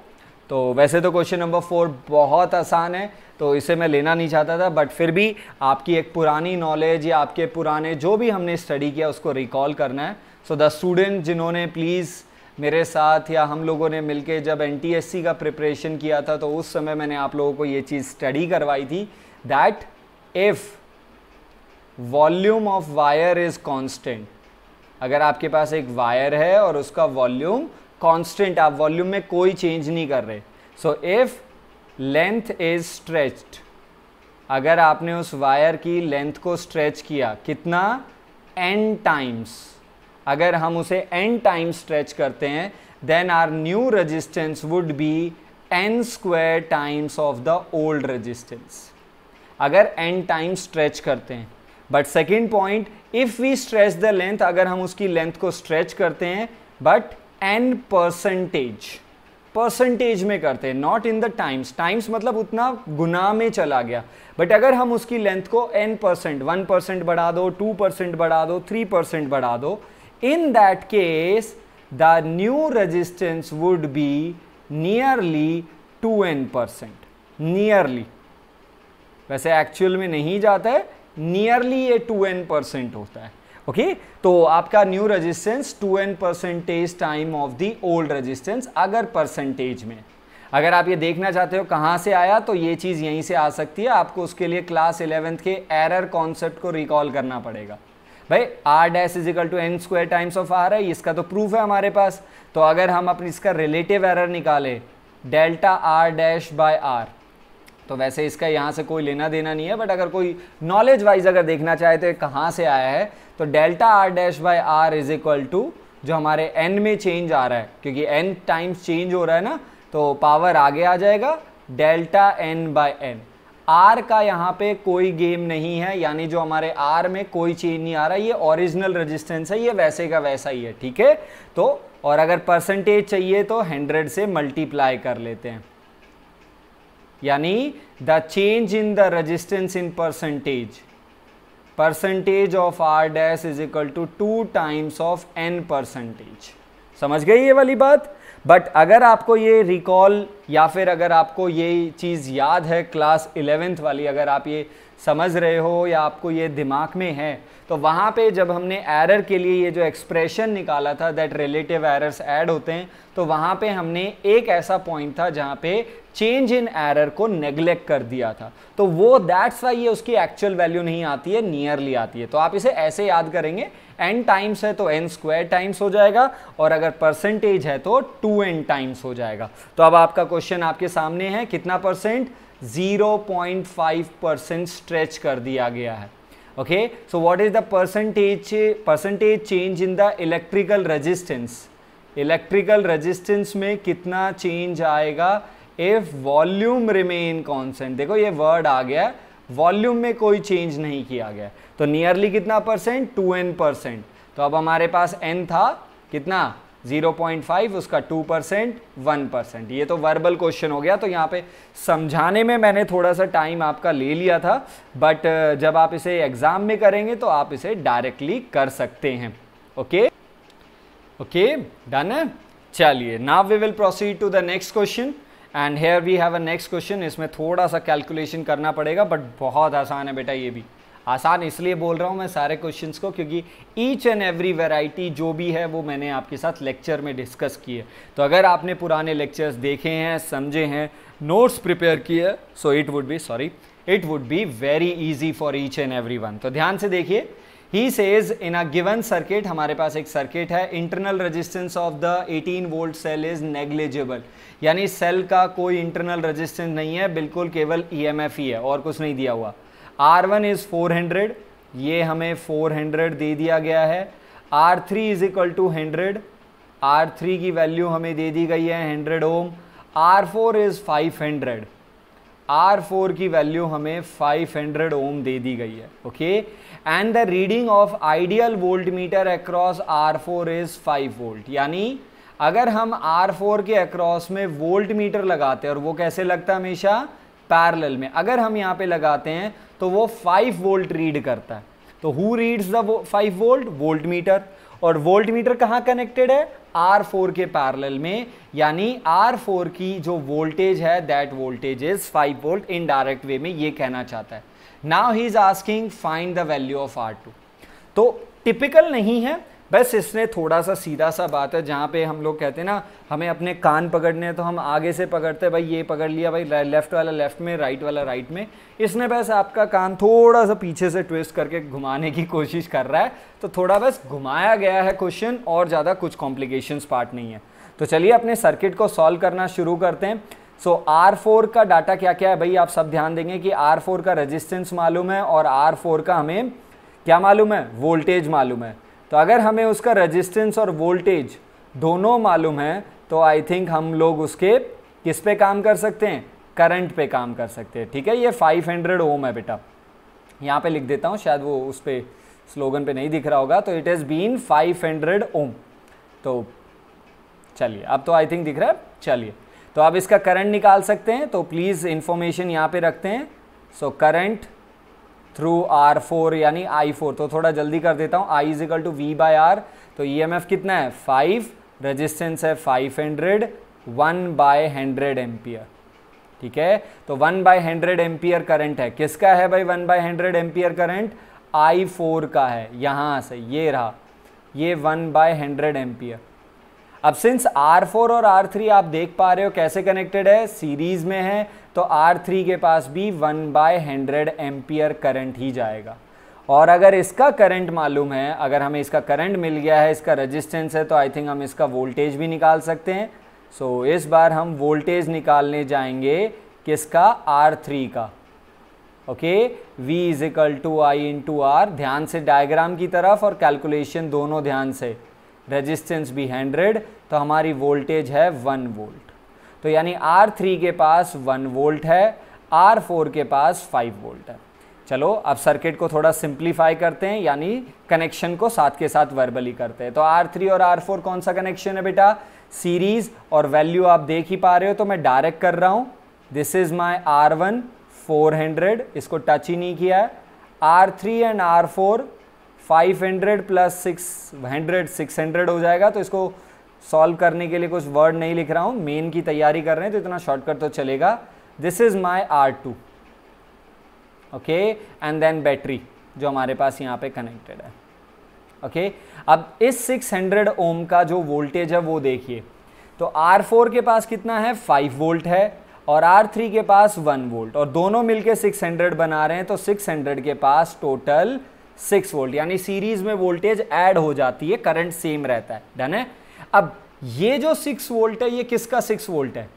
तो वैसे तो क्वेश्चन नंबर फोर बहुत आसान है तो इसे मैं लेना नहीं चाहता था बट फिर भी आपकी एक पुरानी नॉलेज या आपके पुराने जो भी हमने स्टडी किया उसको रिकॉल करना है सो द स्टूडेंट जिन्होंने प्लीज़ मेरे साथ या हम लोगों ने मिलके जब एन का प्रिपरेशन किया था तो उस समय मैंने आप लोगों को ये चीज़ स्टडी करवाई थी that if volume of wire is constant अगर आपके पास एक वायर है और उसका वॉल्यूम कांस्टेंट आप वॉल्यूम में कोई चेंज नहीं कर रहे so if length is stretched अगर आपने उस वायर की लेंथ को स्ट्रेच किया कितना एन टाइम्स अगर हम उसे एन टाइम स्ट्रेच करते हैं then our new resistance would be N square times of the old resistance अगर एन टाइम स्ट्रेच करते हैं but second point if we stretch the length अगर हम उसकी लेंथ को स्ट्रेच करते हैं बट एन परसेंटेज परसेंटेज में करते हैं not in the times times मतलब उतना गुना में चला गया बट अगर हम उसकी लेंथ को एन परसेंट वन परसेंट बढ़ा दो टू परसेंट बढ़ा दो थ्री परसेंट बढ़ा दो in that case the new resistance would be nearly two N percent nearly वैसे एक्चुअल में नहीं जाता है नियरली ये टू एन परसेंट होता है ओके okay? तो आपका new resistance two N percentage time of the old resistance अगर परसेंटेज में अगर आप ये देखना चाहते हो कहाँ से आया तो ये चीज़ यहीं से आ सकती है आपको उसके लिए क्लास इलेवेंथ के एरर कॉन्सेप्ट को रिकॉल करना पड़ेगा भाई R dash is equal to N square times of R है इसका तो प्रूफ है हमारे पास तो अगर हम अपनी इसका रिलेटिव एरर निकाले delta R dash by R तो वैसे इसका यहाँ से कोई लेना देना नहीं है बट अगर कोई नॉलेज वाइज अगर देखना चाहे तो कहाँ से आया है तो delta R dash by R is equal to जो हमारे एन में चेंज आ रहा है क्योंकि एन टाइम्स चेंज हो रहा है ना तो पावर आगे आ जाएगा delta N by N R का यहाँ पे कोई गेम नहीं है यानी जो हमारे आर में कोई चेंज नहीं आ रहा ये ओरिजिनल रेजिस्टेंस है ये वैसे का वैसा ही है ठीक है तो और अगर परसेंटेज चाहिए तो हंड्रेड से मल्टीप्लाई कर लेते हैं यानी the change in the resistance in percentage percentage of R dash is equal to two times of N percentage समझ गई ये वाली बात बट अगर आपको ये रिकॉल या फिर अगर आपको ये चीज़ याद है क्लास इलेवेंथ वाली अगर आप ये समझ रहे हो या आपको ये दिमाग में है तो वहाँ पे जब हमने एरर के लिए ये जो एक्सप्रेशन निकाला था दैट रिलेटिव एरर्स ऐड होते हैं तो वहाँ पे हमने एक ऐसा पॉइंट था जहाँ पे चेंज इन एरर को नेग्लेक्ट कर दिया था तो वो दैट्स वाई ये उसकी एक्चुअल वैल्यू नहीं आती है नियरली आती है तो आप इसे ऐसे याद करेंगे एन टाइम्स है तो एन स्क्वायर टाइम्स हो जाएगा और अगर परसेंटेज है तो टू एन टाइम्स हो जाएगा तो अब आपका क्वेश्चन आपके सामने है कितना परसेंट 0.5 परसेंट स्ट्रेच कर दिया गया है okay so what is the percentage percentage change in the electrical resistance electrical resistance में कितना चेंज आएगा इफ वॉल्यूम रिमेन कॉन्सेंट देखो ये वर्ड आ गया वॉल्यूम में कोई चेंज नहीं किया गया तो नियरली कितना परसेंट टू एन परसेंट तो अब हमारे पास एन था कितना 0.5 उसका 2 परसेंट वन परसेंट ये तो वर्बल क्वेश्चन हो गया तो यहाँ पे समझाने में मैंने थोड़ा सा टाइम आपका ले लिया था बट जब आप इसे एग्ज़ाम में करेंगे तो आप इसे डायरेक्टली कर सकते हैं ओके ओके डन है चलिए now we will proceed to the next question and here we have a next question इसमें थोड़ा सा कैलकुलेशन करना पड़ेगा बट बहुत आसान है बेटा ये भी आसान इसलिए बोल रहा हूँ मैं सारे क्वेश्चन को क्योंकि ईच एंड एवरी वेराइटी जो भी है वो मैंने आपके साथ लेक्चर में डिस्कस की है तो अगर आपने पुराने लेक्चर्स देखे हैं समझे हैं नोट्स प्रिपेयर किए so it would be sorry it would be very easy for each and every one तो ध्यान से देखिए he says in a given circuit हमारे पास एक सर्किट है internal resistance of the 18 volt cell is negligible यानी सेल का कोई इंटरनल रेजिस्टेंस नहीं है बिल्कुल केवल ईएमएफ e ही है और कुछ नहीं दिया हुआ R one is four hundred ये हमें फोर हंड्रेड दे दिया गया है R three is equal to hundred R three की वैल्यू हमें दे दी गई है hundred ohm R four is five hundred R four की वैल्यू हमें 500 ओम दे दी गई है okay and the reading of ideal volt meter across R four is five volt यानी अगर हम आर फोर के अक्रॉस में वोल्ट मीटर लगाते हैं और वो कैसे लगता है हमेशा पैरेलल में अगर हम यहाँ पे लगाते हैं तो वो 5 वोल्ट रीड करता है तो who reads the 5 volt volt meter और वोल्ट मीटर कहाँ कनेक्टेड है आर फोर के पैरेलल में यानी आर फोर की जो वोल्टेज है that voltage is 5 volt indirect way में ये कहना चाहता है now he is asking find the value of R two तो टिपिकल नहीं है बस इसने थोड़ा सा सीधा सा बात है जहाँ पे हम लोग कहते हैं ना हमें अपने कान पकड़ने तो हम आगे से पकड़ते हैं भाई ये पकड़ लिया भाई लेफ्ट वाला लेफ्ट में राइट वाला राइट में इसने बस आपका कान थोड़ा सा पीछे से ट्विस्ट करके घुमाने की कोशिश कर रहा है तो थोड़ा बस घुमाया गया है क्वेश्चन और ज़्यादा कुछ कॉम्प्लिकेशन पार्ट नहीं है तो चलिए अपने सर्किट को सॉल्व करना शुरू करते हैं सो so, R4 का डाटा क्या क्या है भाई आप सब ध्यान देंगे कि R4 का रेजिस्टेंस मालूम है और R4 का हमें क्या मालूम है वोल्टेज मालूम है तो अगर हमें उसका रेजिस्टेंस और वोल्टेज दोनों मालूम है तो आई थिंक हम लोग उसके किस पे काम कर सकते हैं करंट पे काम कर सकते हैं ठीक है ये 500 हंड्रेड ओम है बेटा यहाँ पे लिख देता हूँ शायद वो उस पर स्लोगन पे नहीं दिख रहा होगा तो इट हैज़ बीन 500 ओम तो चलिए अब तो आई थिंक दिख रहा है चलिए तो आप इसका करंट निकाल सकते हैं तो प्लीज़ इन्फॉर्मेशन यहाँ पे रखते हैं so current through R four यानी आई फोर तो थोड़ा जल्दी कर देता हूँ I equal to V by R तो ई एम एफ कितना है फाइव रजिस्टेंस है five hundred one by hundred ampere ठीक है तो one by hundred ampere current है किसका है भाई one by hundred ampere current I four का है यहाँ से ये रहा ये वन बाय हंड्रेड एम्पियर अब सिंस R4 और R3 आप देख पा रहे हो कैसे कनेक्टेड है सीरीज में है तो R3 के पास भी one by hundred ampere current ही जाएगा और अगर इसका करंट मालूम है अगर हमें इसका करंट मिल गया है इसका रेजिस्टेंस है तो आई थिंक हम इसका वोल्टेज भी निकाल सकते हैं सो so, इस बार हम वोल्टेज निकालने जाएंगे किसका आर थ्री का okay V is equal to I into R ध्यान से डायग्राम की तरफ और कैलकुलेशन दोनों ध्यान से रेजिस्टेंस भी हंड्रेड तो हमारी वोल्टेज है वन वोल्ट तो यानी आर थ्री के पास वन वोल्ट है आर फोर के पास फाइव वोल्ट है चलो अब सर्किट को थोड़ा सिंप्लीफाई करते हैं यानी कनेक्शन को साथ के साथ वर्बली करते हैं तो आर थ्री और आर फोर कौन सा कनेक्शन है बेटा सीरीज और वैल्यू आप देख ही पा रहे हो तो मैं डायरेक्ट कर रहा हूँ this is my R one four hundred इसको टच ही नहीं किया है R three and R four 500 plus 600 600 हो जाएगा तो इसको सॉल्व करने के लिए कुछ वर्ड नहीं लिख रहा हूँ मेन की तैयारी कर रहे हैं तो इतना शॉर्टकट तो चलेगा this is my R two okay and then battery जो हमारे पास यहाँ पे कनेक्टेड है ओके okay? अब इस 600 ओम का जो वोल्टेज है वो देखिए तो आर फोर के पास कितना है फाइव वोल्ट है और आर थ्री के पास वन वोल्ट और दोनों मिलके हंड्रेड बना रहे हैं तो हंड्रेड के पास टोटल सिक्स वोल्ट यानी सीरीज में वोल्टेज ऐड हो जाती है करंट सेम रहता है डन है अब ये जो सिक्स वोल्ट है ये किसका सिक्स वोल्ट है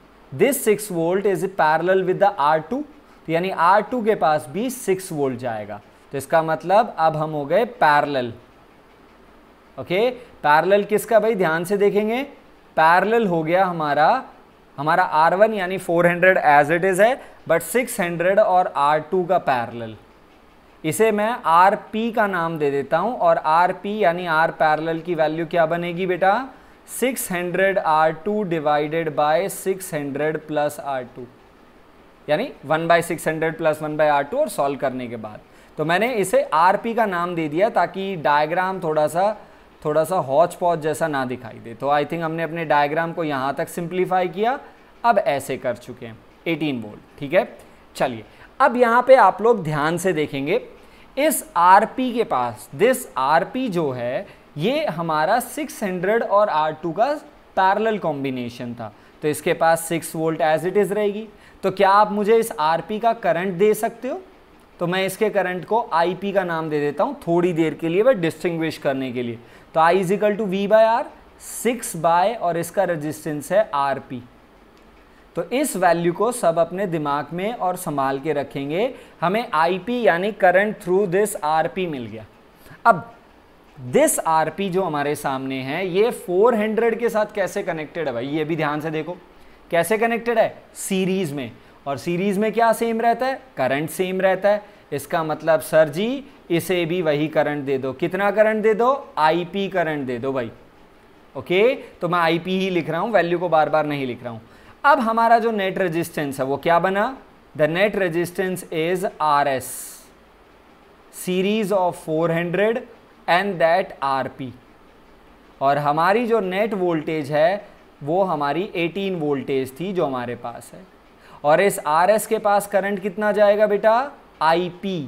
this six volt is parallel with the R two यानी आर टू के पास भी सिक्स वोल्ट जाएगा तो इसका मतलब अब हम हो गए पैरल ओके पैरल किसका भाई ध्यान से देखेंगे पैरल हो गया हमारा हमारा आर वन यानी four hundred as it is है बट सिक्स हंड्रेड और आर टू का पैरल इसे मैं आर पी का नाम दे देता हूँ और आर पी यानी आर पैरल की वैल्यू क्या बनेगी बेटा 600 hundred R two divided by six hundred plus R two यानी one by six hundred plus one by R two और सॉल्व करने के बाद तो मैंने इसे आर पी का नाम दे दिया ताकि डायग्राम थोड़ा सा थोड़ा सा हॉच पॉच जैसा ना दिखाई दे तो आई थिंक हमने अपने डायग्राम को यहाँ तक सिंप्लीफाई किया अब ऐसे कर चुके हैं 18 वोल्ट ठीक है चलिए अब यहाँ पे आप लोग ध्यान से देखेंगे इस पी के पास दिस पी जो है ये हमारा 600 और टू का पैरल कॉम्बिनेशन था तो इसके पास 6 वोल्ट एज इट इज़ रहेगी तो क्या आप मुझे इस पी का करंट दे सकते हो तो मैं इसके करंट को पी का नाम दे देता हूँ थोड़ी देर के लिए बस डिस्टिंग्विश करने के लिए तो I equal to V by R six by और इसका रजिस्टेंस है आर पी तो इस वैल्यू को सब अपने दिमाग में और संभाल के रखेंगे हमें आईपी यानी करंट थ्रू दिस आरपी मिल गया अब दिस आरपी जो हमारे सामने है ये 400 के साथ कैसे कनेक्टेड है भाई ये भी ध्यान से देखो कैसे कनेक्टेड है सीरीज में और सीरीज में क्या सेम रहता है करंट सेम रहता है इसका मतलब सर जी इसे भी वही करंट दे दो कितना करंट दे दो आईपी करंट दे दो भाई ओके तो मैं आईपी ही लिख रहा हूँ वैल्यू को बार बार नहीं लिख रहा हूँ अब हमारा जो नेट रेजिस्टेंस है वो क्या बना the net resistance is R S series of 400 and that R P और हमारी जो नेट वोल्टेज है वो हमारी 18 वोल्टेज थी जो हमारे पास है और इस आर एस के पास करंट कितना जाएगा बेटा आई पी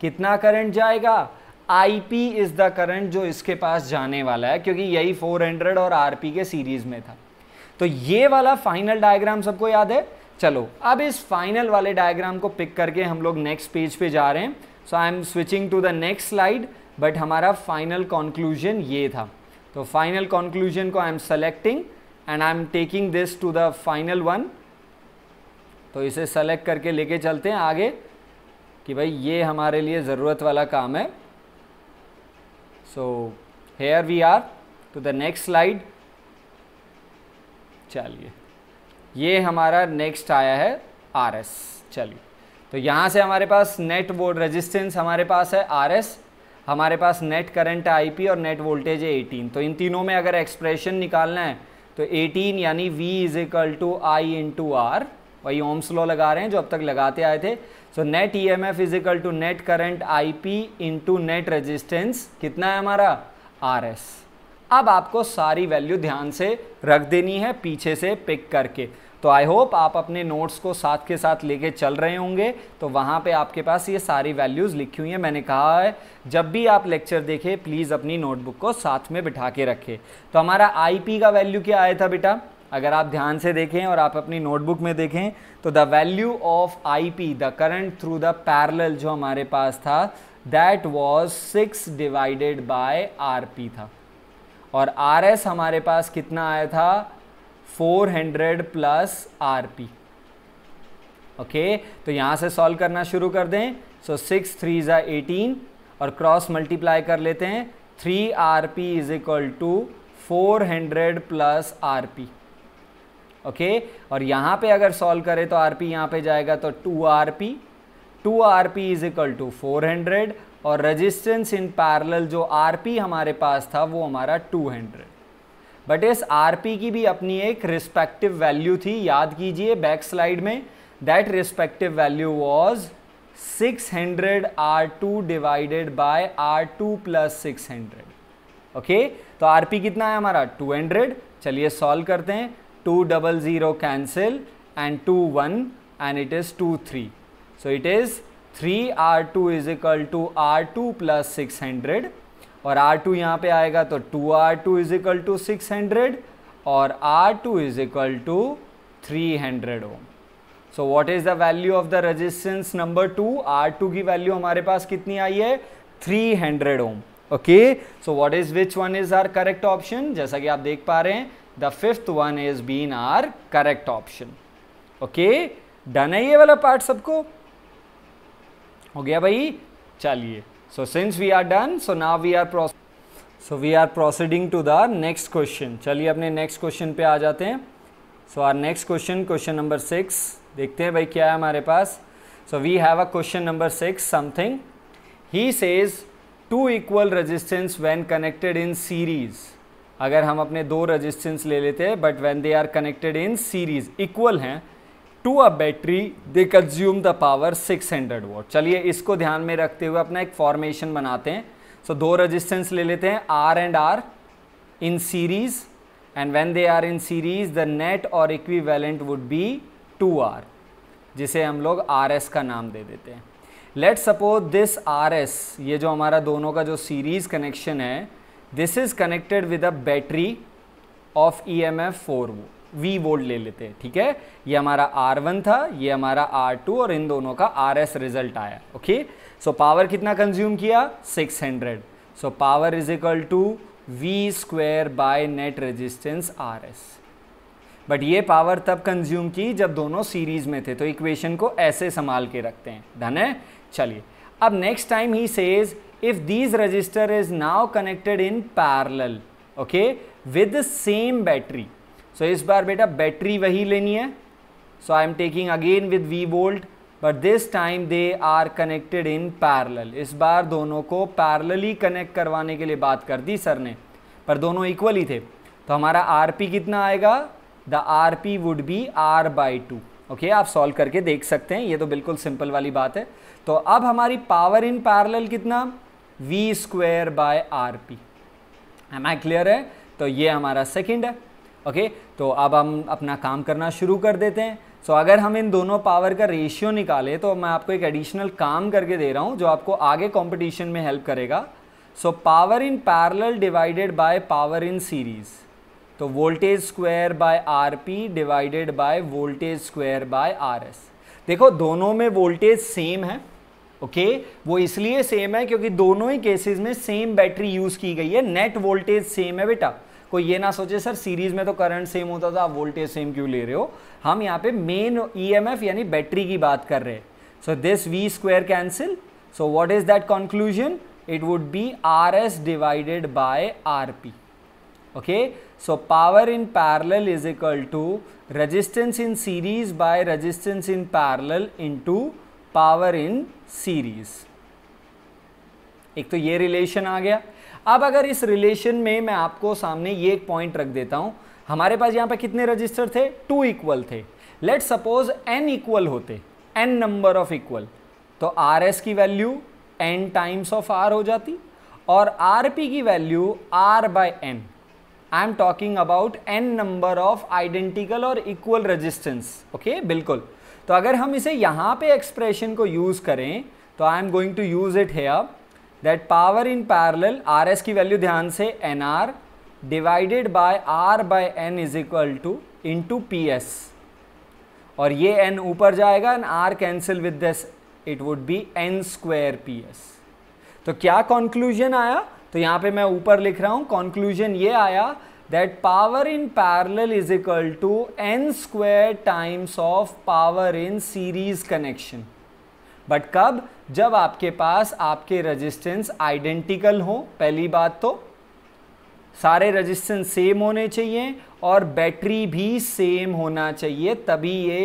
कितना करंट जाएगा I P is the current जो इसके पास जाने वाला है क्योंकि यही 400 और आर पी के सीरीज में था तो ये वाला फाइनल डायग्राम सबको याद है चलो अब इस फाइनल वाले डायग्राम को पिक करके हम लोग नेक्स्ट पेज पे जा रहे हैं so I am switching to the next slide but हमारा फाइनल कॉन्क्लूजन ये था तो फाइनल कॉन्क्लूजन को I am selecting and I am taking this to the final one तो इसे सेलेक्ट करके लेके चलते हैं आगे कि भाई ये हमारे लिए ज़रूरत वाला काम है so here we are to the next slide चलिए ये हमारा नेक्स्ट आया है आर एस चलिए तो यहाँ से हमारे पास नेट बोर्ड रेजिस्टेंस हमारे पास है आर एस हमारे पास नेट करंट है आई और नेट वोल्टेज है एटीन तो इन तीनों में अगर एक्सप्रेशन निकालना है तो एटीन यानी V is equal to I into R वही ओम्स लॉ लगा रहे हैं जो अब तक लगाते आए थे so net E M F is equal to net current I P into net resistance कितना है हमारा आर एस अब आपको सारी वैल्यू ध्यान से रख देनी है पीछे से पिक करके तो आई होप आप अपने नोट्स को साथ के साथ लेके चल रहे होंगे तो वहाँ पे आपके पास ये सारी वैल्यूज़ लिखी हुई हैं मैंने कहा है जब भी आप लेक्चर देखें प्लीज़ अपनी नोटबुक को साथ में बिठा के रखें तो हमारा आईपी का वैल्यू क्या आया था बेटा अगर आप ध्यान से देखें और आप अपनी नोटबुक में देखें तो the value of P the current through the parallel जो हमारे पास था that was six divided by R था और आर एस हमारे पास कितना आया था 400 प्लस आर पी ओके तो यहां से सॉल्व करना शुरू कर दें सो सिक्स थ्री ज़ा एटीन और क्रॉस मल्टीप्लाई कर लेते हैं three R P is equal to four hundred plus R P okay और यहां पे अगर सॉल्व करें तो आर पी यहां पर जाएगा तो two R P two R P is equal to four hundred और रेजिस्टेंस इन पैरेलल जो आरपी हमारे पास था वो हमारा 200 बट इस पी की भी अपनी एक रिस्पेक्टिव वैल्यू थी याद कीजिए बैक स्लाइड में that respective value was 600 hundred R two divided by R two plus six hundred okay तो पी कितना है हमारा 200 चलिए सॉल्व करते हैं two double zero cancel and two one and it is two three so it is three R two is equal to R two plus six hundred और आर टू यहाँ पे आएगा तो two R two is equal to six hundred और R two is equal to three hundred ohm so what is the value of the resistance number two R two की वैल्यू हमारे पास कितनी आई है three hundred ohm okay so what is which one is are correct option जैसा कि आप देख पा रहे हैं the fifth one is been our correct option okay done है ये वाला पार्ट सबको हो गया भाई चलिए so since we are done so now we are pros so we are proceeding to the next question चलिए अपने नेक्स्ट क्वेश्चन पे आ जाते हैं so our next question question number six देखते हैं भाई क्या है हमारे पास so we have a question number six something he says two equal resistance when connected in series अगर हम अपने दो रजिस्टेंस ले लेते हैं but when they are connected in series equal हैं to a battery they consume the power 600 watt चलिए इसको ध्यान में रखते हुए अपना एक फॉर्मेशन बनाते हैं सो so, दो रेजिस्टेंस ले लेते हैं R and R in series and when they are in series the net और equivalent would be two R जिसे हम लोग आर एस का नाम दे देते हैं let suppose this R S ये जो हमारा दोनों का जो सीरीज कनेक्शन है this is connected with a battery of E M F four वो V वोल्ट ले लेते हैं ठीक है ये हमारा आर वन था ये हमारा आर टू और इन दोनों का आर एस रिजल्ट आया ओके सो पावर कितना कंज्यूम किया six hundred so power is equal to V square by net resistance R S but ये पावर तब कंज्यूम की जब दोनों सीरीज में थे तो इक्वेशन को ऐसे संभाल के रखते हैं धन है चलिए अब next time he says if these resistor is now connected in parallel okay with same battery so इस बार बेटा बैटरी वही लेनी है so I am taking again with V volt but this time they are connected in parallel इस बार दोनों को पैरल कनेक्ट करवाने के लिए बात कर दी सर ने पर दोनों इक्वल ही थे तो हमारा आर पी कितना आएगा the R P would be R by two okay आप सॉल्व करके देख सकते हैं ये तो बिल्कुल सिंपल वाली बात है तो अब हमारी पावर इन पैरल कितना V square by R P am I clear है तो ये हमारा सेकेंड है ओके तो अब हम अपना काम करना शुरू कर देते हैं सो so, अगर हम इन दोनों पावर का रेशियो निकालें तो मैं आपको एक एडिशनल काम करके दे रहा हूँ जो आपको आगे कंपटीशन में हेल्प करेगा so power in parallel divided by power in series तो voltage square by R P divided by voltage square by R S देखो दोनों में वोल्टेज सेम है ओके okay? वो इसलिए सेम है क्योंकि दोनों ही केसेस में सेम बैटरी यूज़ की गई है नेट वोल्टेज सेम है बेटा कोई ये ना सोचे सर सीरीज में तो करंट सेम होता था आप वोल्टेज सेम क्यों ले रहे हो हम यहाँ पे मेन ई एम एफ यानी बैटरी की बात कर रहे हैं so this V square cancel so what is that conclusion it would be R S divided by R P okay so power in parallel is equal to resistance in series by resistance in parallel into power in series एक तो ये रिलेशन आ गया अब अगर इस रिलेशन में मैं आपको सामने ये एक पॉइंट रख देता हूँ हमारे पास यहाँ पर कितने रजिस्टर थे टू इक्वल थे लेट सपोज एन इक्वल होते एन नंबर ऑफ इक्वल तो आर एस की वैल्यू एन टाइम्स ऑफ आर हो जाती और आर पी की वैल्यू R by N I am talking about N number of identical और इक्वल रजिस्टेंस ओके बिल्कुल तो अगर हम इसे यहाँ पे एक्सप्रेशन को यूज़ करें तो I am going to use it है अब that power in parallel R S की वैल्यू ध्यान से N R divided by R by N is equal to two P S और ये एन ऊपर जाएगा and R cancel with this it would be N square P S तो क्या कॉन्क्लूजन आया तो यहाँ पे मैं ऊपर लिख रहा हूँ कॉन्क्लूजन ये आया that power in parallel is equal to N square times of power in series connection but कब जब आपके पास आपके रजिस्टेंस आइडेंटिकल हो पहली बात तो सारे रजिस्टेंस सेम होने चाहिए और बैटरी भी सेम होना चाहिए तभी ये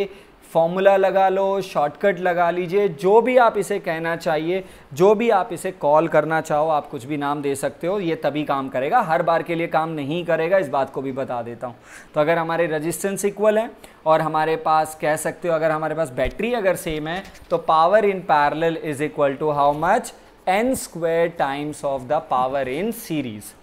फॉर्मूला लगा लो शॉर्टकट लगा लीजिए जो भी आप इसे कहना चाहिए जो भी आप इसे कॉल करना चाहो आप कुछ भी नाम दे सकते हो ये तभी काम करेगा हर बार के लिए काम नहीं करेगा इस बात को भी बता देता हूँ तो अगर हमारे रजिस्टेंस इक्वल हैं और हमारे पास कह सकते हो अगर हमारे पास बैटरी अगर सेम है तो power in parallel is equal to how much N square times of the power in series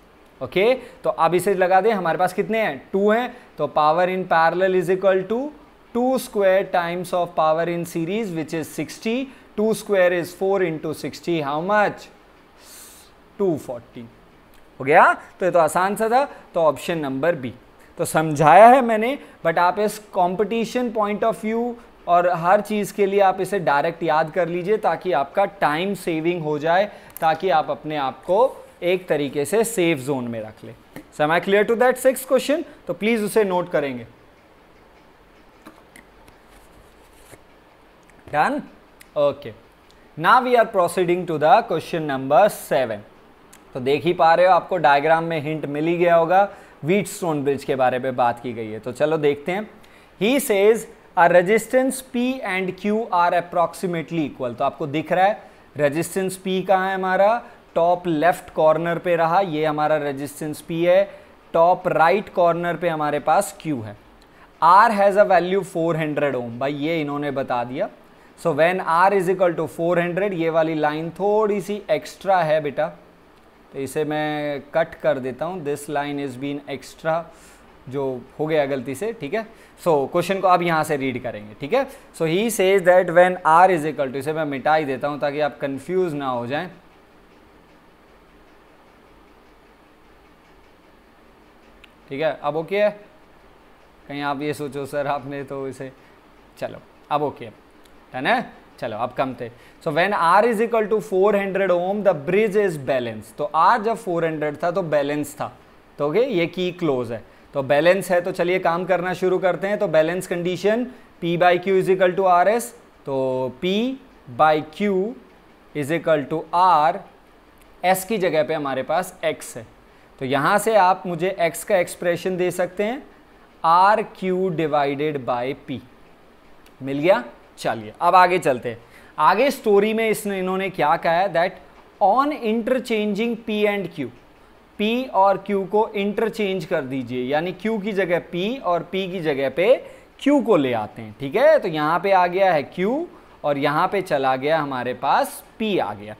okay तो अब इसे लगा दें हमारे पास कितने हैं टू हैं तो power in parallel is equal to 2 square times of power in series which is 60 2 square is 4 sixty how much two forty हो गया तो ये तो आसान सा था तो ऑप्शन नंबर बी तो समझाया है मैंने बट आप इस कॉम्पिटिशन पॉइंट ऑफ व्यू और हर चीज़ के लिए आप इसे डायरेक्ट याद कर लीजिए ताकि आपका टाइम सेविंग हो जाए ताकि आप अपने आप को एक तरीके से सेफ जोन में रख लें समय I clear to that six question तो प्लीज़ उसे नोट करेंगे Done? Okay. Now we are proceeding to the question number 7 तो देख ही pa rahe ho आपको डायग्राम में हिंट मिल ही गया होगा व्हीट स्टोन ब्रिज के बारे में बात की गई है तो चलो देखते हैं he says a resistance P and Q R approximately equal तो आपको दिख रहा है रजिस्टेंस पी कहाँ है हमारा टॉप लेफ्ट कॉर्नर पे रहा ये हमारा रजिस्टेंस पी है टॉप राइट कॉर्नर पे हमारे पास क्यू है R has a value 400 ohm भाई ये इन्होंने बता दिया so when R is equal to four hundred ये वाली लाइन थोड़ी सी एक्स्ट्रा है बेटा तो इसे मैं कट कर देता हूँ this line is been extra जो हो गया गलती से ठीक है सो so, क्वेश्चन को आप यहाँ से रीड करेंगे ठीक है so he says that when R is equal to इसे मैं मिटा ही देता हूँ ताकि आप कन्फ्यूज ना हो जाए ठीक है अब ओके है कहीं आप ये सोचो सर आपने तो इसे चलो अब ओके है है ना चलो अब कम थे so when R is equal to four hundred ohm the bridge is balance तो आर जब फोर हंड्रेड था तो बैलेंस था तो ओके ये की क्लोज है तो बैलेंस है तो चलिए काम करना शुरू करते हैं तो balance condition P by Q is equal to R S तो P by Q is equal to R S की जगह पे हमारे पास एक्स है तो यहाँ से आप मुझे एक्स का एक्सप्रेशन दे सकते हैं R Q divided by P मिल गया चलिए अब आगे चलते हैं आगे स्टोरी में इसने इन्होंने क्या कहा है that on interchanging P and Q P और क्यू को इंटरचेंज कर दीजिए यानी क्यू की जगह पी और पी की जगह पे क्यू को ले आते हैं ठीक है तो यहाँ पे आ गया है क्यू और यहाँ पे चला गया हमारे पास पी आ गया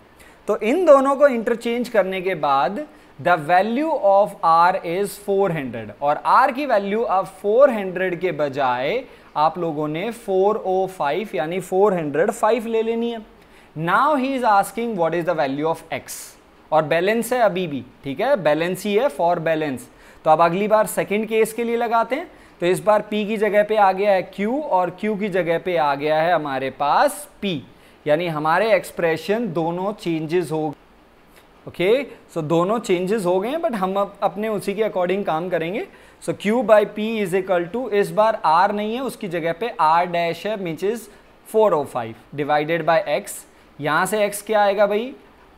तो इन दोनों को इंटरचेंज करने के बाद the value of R is 400 और आर की वैल्यू अब 400 के बजाय आप लोगों ने 405 यानी 405 ले लेनी है now he is asking what is the value of X और बैलेंस है अभी भी ठीक है बैलेंस ही है फॉर बैलेंस तो अब अगली बार सेकेंड केस के लिए लगाते हैं तो इस बार पी की जगह पे आ गया है क्यू और क्यू की जगह पे आ गया है हमारे पास पी यानी हमारे एक्सप्रेशन दोनों चेंजेस हो गए ओके सो दोनों चेंजेस हो गए हैं बट हम अपने उसी के अकॉर्डिंग काम करेंगे so Q by P is equal to इस बार आर नहीं है उसकी जगह पे आर डैश है which is four O five divided by X यहाँ से एक्स क्या आएगा भाई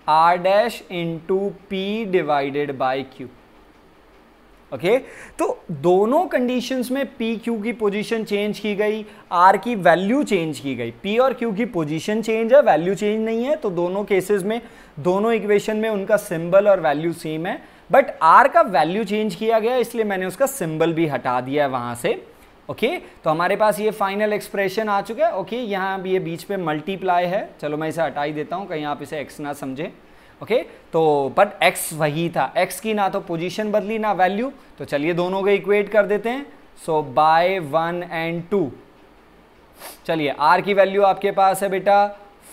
R dash into P divided by Q okay okay? तो दोनों कंडीशंस में पी क्यू की पोजीशन चेंज की गई आर की वैल्यू चेंज की गई पी और क्यू की पोजीशन चेंज है वैल्यू चेंज नहीं है तो दोनों केसेस में दोनों इक्वेशन में उनका सिंबल और वैल्यू सेम है बट आर का वैल्यू चेंज किया गया इसलिए मैंने उसका सिंबल भी हटा दिया है वहां से ओके okay? तो हमारे पास ये फाइनल एक्सप्रेशन आ चुका है ओके okay? यहाँ ये बीच पे मल्टीप्लाई है चलो मैं इसे हटाई देता हूँ कहीं आप इसे एक्स ना समझें ओके तो बट एक्स वही था एक्स की ना तो पोजीशन बदली ना वैल्यू तो चलिए दोनों को इक्वेट कर देते हैं so by one and two चलिए आर की वैल्यू आपके पास है बेटा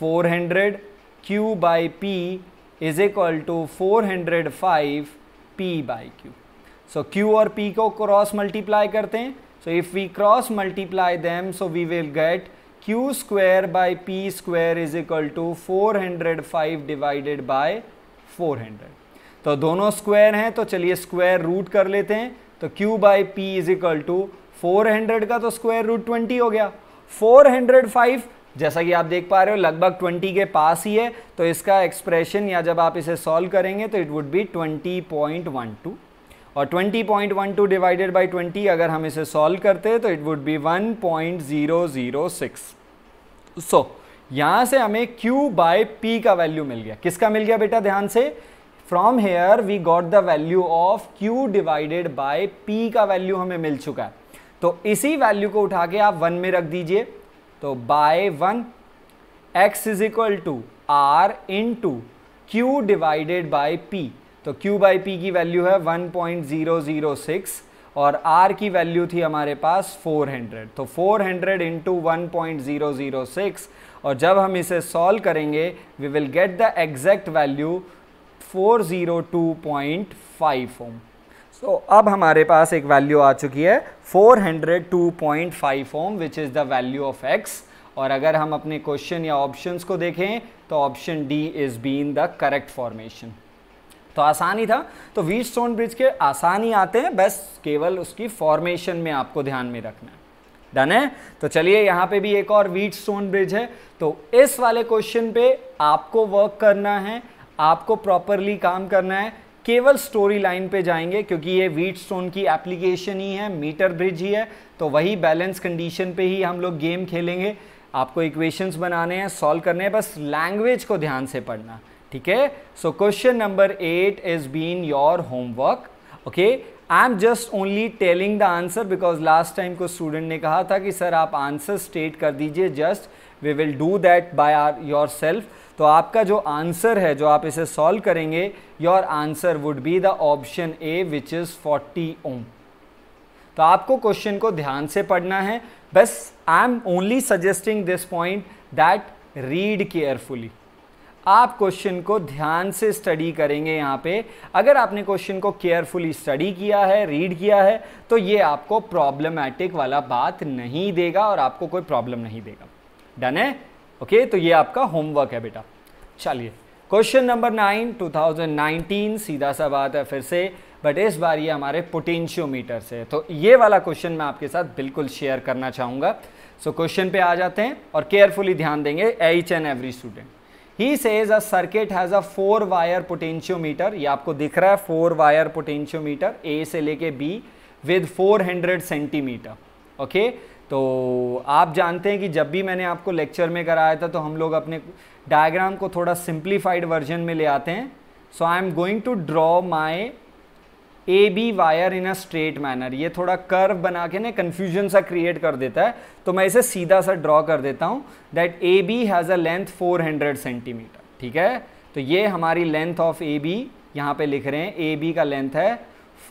400 hundred Q by P is equal to four hundred five P by Q so Q और पी को क्रॉस मल्टीप्लाई करते हैं so if we cross multiply them so we will get Q square by P square is equal to four hundred five divided by four hundred तो दोनों स्क्वायर हैं तो चलिए स्क्वायर रूट कर लेते हैं तो Q by P is equal to four hundred का तो स्क्वायर रूट ट्वेंटी हो गया फोर हंड्रेड फाइव जैसा कि आप देख पा रहे हो लगभग ट्वेंटी के पास ही है तो इसका एक्सप्रेशन या जब आप इसे सॉल्व करेंगे तो it would be twenty point one two और 20.12 डिवाइडेड बाय 20 अगर हम इसे सॉल्व करते हैं तो इट वुड बी 1.006 सो यहाँ से हमें Q बाय P का वैल्यू मिल गया किसका मिल गया बेटा ध्यान से from here we got the value of Q divided by P का वैल्यू हमें मिल चुका है तो इसी वैल्यू को उठा के आप वन में रख दीजिए तो by one X is equal to R into Q divided by P तो Q बाई पी की वैल्यू है 1.006 और R की वैल्यू थी हमारे पास 400 तो 400 हंड्रेड इंटू और जब हम इसे सॉल्व करेंगे we will get the exact value 402.5 ohm so अब हमारे पास एक वैल्यू आ चुकी है 402.5 ohm which is the value of X और अगर हम अपने क्वेश्चन या ऑप्शंस को देखें तो option D is been the correct formation तो आसानी था तो वीट स्टोन ब्रिज के आसानी आते हैं बस केवल उसकी फॉर्मेशन में आपको ध्यान में रखना डन है तो चलिए यहाँ पे भी एक और वीट स्टोन ब्रिज है तो इस वाले क्वेश्चन पे आपको वर्क करना है आपको प्रॉपरली काम करना है केवल स्टोरी लाइन पे जाएंगे क्योंकि ये वीट स्टोन की एप्लीकेशन ही है मीटर ब्रिज ही है तो वही बैलेंस कंडीशन पे ही हम लोग गेम खेलेंगे आपको इक्वेशंस बनाने हैं सॉल्व करने हैं बस लैंग्वेज को ध्यान से पढ़ना ठीक है so question number eight is been your homework okay I am just only telling the answer because last time को स्टूडेंट ने कहा था कि सर आप आंसर स्टेट कर दीजिए just we will do that by our yourself तो आपका जो आंसर है जो आप इसे सॉल्व करेंगे your answer would be the option A which is 40 ohm तो आपको क्वेश्चन को ध्यान से पढ़ना है बस I am only suggesting this point that read carefully आप क्वेश्चन को ध्यान से स्टडी करेंगे यहाँ पे अगर आपने क्वेश्चन को केयरफुली स्टडी किया है रीड किया है तो ये आपको प्रॉब्लमैटिक वाला बात नहीं देगा और आपको कोई प्रॉब्लम नहीं देगा डन है ओके तो ये आपका होमवर्क है बेटा चलिए क्वेश्चन नंबर नाइन नाइनटीन सीधा सा बात है फिर से बट इस बार ये हमारे पोटेंशियोमीटर से तो ये वाला क्वेश्चन मैं आपके साथ बिल्कुल शेयर करना चाहूँगा सो so, क्वेश्चन पे आ जाते हैं और केयरफुली ध्यान देंगे each and every student he says a circuit has a four wire potentiometer ये आपको दिख रहा है फोर वायर पोटेंशियोमीटर ए से लेके बी विद 400 सेंटीमीटर ओके तो आप जानते हैं कि जब भी मैंने आपको लेक्चर में कराया था तो हम लोग अपने डायग्राम को थोड़ा सिंप्लीफाइड वर्जन में ले आते हैं so I am going to draw my A B wire in a straight manner ये थोड़ा कर्व बना के ना कन्फ्यूजन सा क्रिएट कर देता है तो मैं इसे सीधा सा ड्रॉ कर देता हूँ that A B has a length 400 centimetre ठीक है तो ये हमारी लेंथ ऑफ ए बी यहाँ पे लिख रहे हैं ए बी का लेंथ है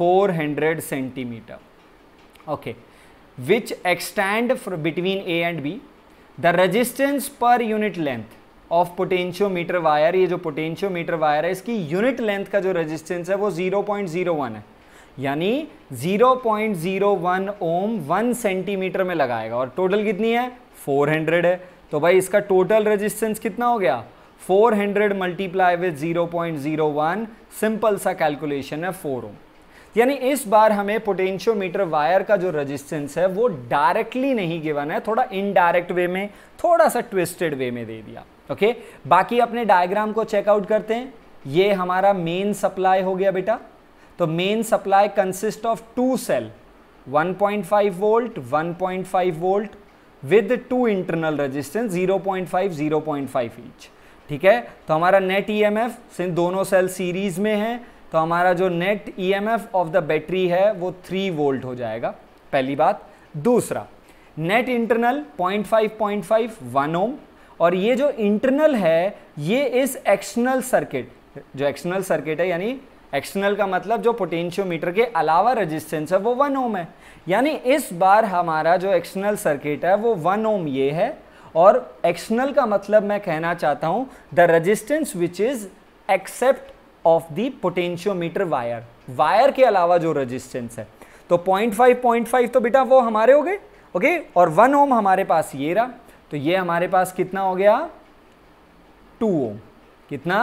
400 centimetre okay which extend between A and B the resistance per unit length of potentiometer wire ये जो पोटेंशियोमीटर वायर है इसकी यूनिट लेंथ का जो रेजिस्टेंस है वो 0.01 है यानी 0.01 ओम 1 सेंटीमीटर में लगाएगा और टोटल कितनी है 400 है तो भाई इसका टोटल रेजिस्टेंस कितना हो गया 400 hundred multiply with zero simple सा कैलकुलेशन है फोर ओम यानी इस बार हमें पोटेंशियोमीटर वायर का जो रेजिस्टेंस है वो डायरेक्टली नहीं गिवन है थोड़ा इनडायरेक्ट वे में थोड़ा सा ट्विस्टेड वे में दे दिया ओके बाकी अपने डायग्राम को चेकआउट करते हैं ये हमारा मेन सप्लाई हो गया बेटा तो main supply consist of two cell 1.5 volt 1.5 volt with two internal resistance 0.5 0.5 inch ठीक है तो हमारा नेट ईएमएफ e सिंह दोनों सेल सीरीज में है तो हमारा जो net EMF of the battery है वो 3 वोल्ट हो जाएगा पहली बात दूसरा नेट इंटरनल 0.5 0.5 1 ओम और ये जो इंटरनल है ये इस एक्सटर्नल सर्किट जो एक्सटर्नल सर्किट है यानी एक्सटर्नल का मतलब जो पोटेंशियोमीटर के अलावा रेजिस्टेंस है वो वन ओम है यानी इस बार हमारा जो एक्सटर्नल सर्किट है वो वन ओम ये है और एक्सटर्नल का मतलब मैं कहना चाहता हूँ the resistance which is except of the potentiometer wire wire के अलावा जो रजिस्टेंस है तो पॉइंट फाइव पॉइंट फाइव तो बेटा वो हमारे हो गए ओके और वन ओम हमारे पास ये रहा तो ये हमारे पास कितना हो गया टू ओम कितना